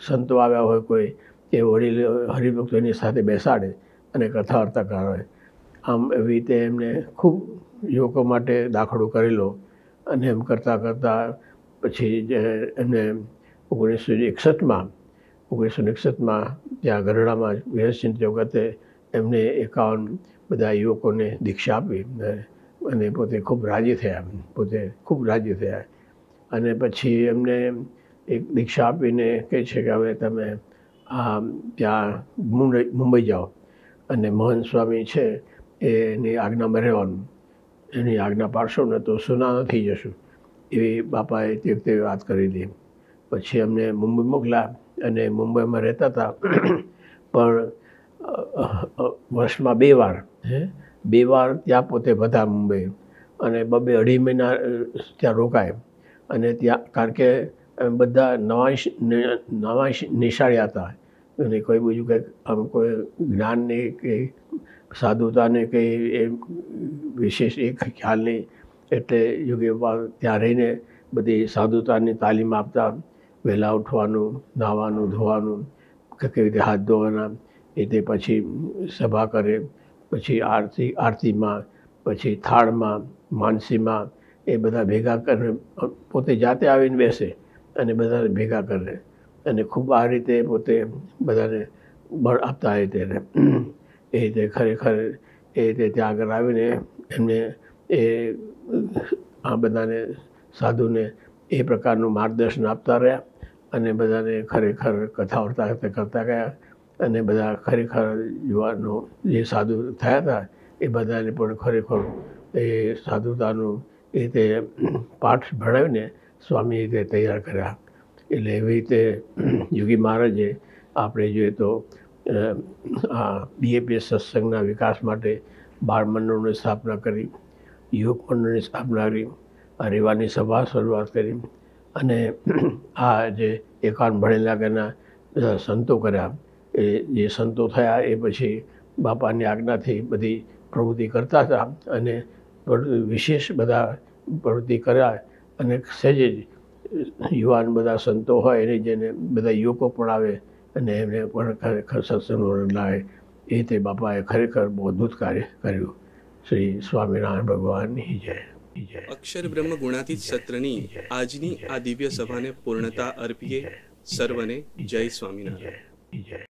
સંતો આવ્યા હોય કોઈ તે વડીલ હરિભક્તોની સાથે બેસાડે અને કથા વાર્તા કરાવે આમ એવી રીતે એમને ખૂબ યુવકો માટે દાખલો કરેલો અને એમ કરતાં કરતાં પછી એમને ઓગણીસો એકસઠમાં ઓગણીસો એકસઠમાં ત્યાં ગરડામાં ગૃહસ્થિત વખતે એમને એકાવન બધા યુવકોને દીક્ષા આપી અને પોતે ખૂબ રાજી થયા પોતે ખૂબ રાજી થયા અને પછી એમને એક દીક્ષા આપીને કહે છે કે હવે તમે આ ત્યાં મુંબઈ મુંબઈ જાઓ અને મોહન સ્વામી છે એની આજ્ઞામાં રહેવાનું એની આજ્ઞા પાડશો ને તો સુના થઈ જશું એવી બાપાએ તે વખતે વાત કરી હતી પછી અમને મુંબઈ મોકલ્યા અને મુંબઈમાં રહેતા હતા પણ વર્ષમાં બે વાર હે બે વાર ત્યાં પોતે બધા મુંબઈ અને બબે અઢી મહિના ત્યાં રોકાય અને ત્યાં કારણ કે બધા નવા નવા નિશાળ્યા હતા અને કોઈ બીજું કંઈક આમ કોઈ જ્ઞાનની કે સાધુતાને કંઈ એ વિશેષ એ ખ્યાલ નહીં એટલે યોગી ત્યાં રહીને બધી સાધુતાની તાલીમ આપતા વહેલા ઉઠવાનું નાહવાનું ધોવાનું કેવી રીતે હાથ ધોવાના એ તે પછી સભા કરે પછી આરતી આરતીમાં પછી થાળમાં માનસીમાં એ બધા ભેગા કરીને પોતે જાતે આવીને બેસે અને બધાને ભેગા કરે અને ખૂબ આ રીતે પોતે બધાને બળ આપતા રીતે એ રીતે ખરેખર એ રીતે ત્યાં આગળ આવીને એમને એ આ બધાને સાધુને એ પ્રકારનું માર્ગદર્શન આપતા રહ્યા અને બધાને ખરેખર કથા વાર્તા કરતા ગયા અને બધા ખરેખર યુવાનો જે સાધુ થયા હતા એ બધાને પણ ખરેખર એ સાધુતાનું એ રીતે પાઠ ભણાવીને સ્વામી રીતે તૈયાર કર્યા એટલે એવી રીતે યોગી મહારાજે આપણે જોઈએ તો આ બીએપીએસ સત્સંગના વિકાસ માટે બાળ મંડળની સ્થાપના કરી યુવક મંડળની સ્થાપના કરી રેવાની સભા શરૂઆત કરી અને આ જે એકાંત ભણેલા ઘરના સંતો કર્યા એ જે સંતો થયા એ પછી બાપાની આજ્ઞાથી બધી પ્રવૃત્તિ કરતા હતા અને વિશેષ બધા પ્રવૃત્તિ કર્યા અને સહેજે યુવાન બધા સંતો હોય એને જેને બધા યુવકો પણ આવે અને એમને પણ ખરેખર સત્સંગનો લાવે એ તે બાપાએ ખરેખર બહુ અદ્ભુત કાર્ય કર્યું શ્રી સ્વામિનારાયણ ભગવાનની જય અક્ષર બ્રહ્મ ગુણાતીત સત્રની આજની આ દિવ્ય સભાને પૂર્ણતા અર્પીએ સર્વને જય સ્વામિનારાયણ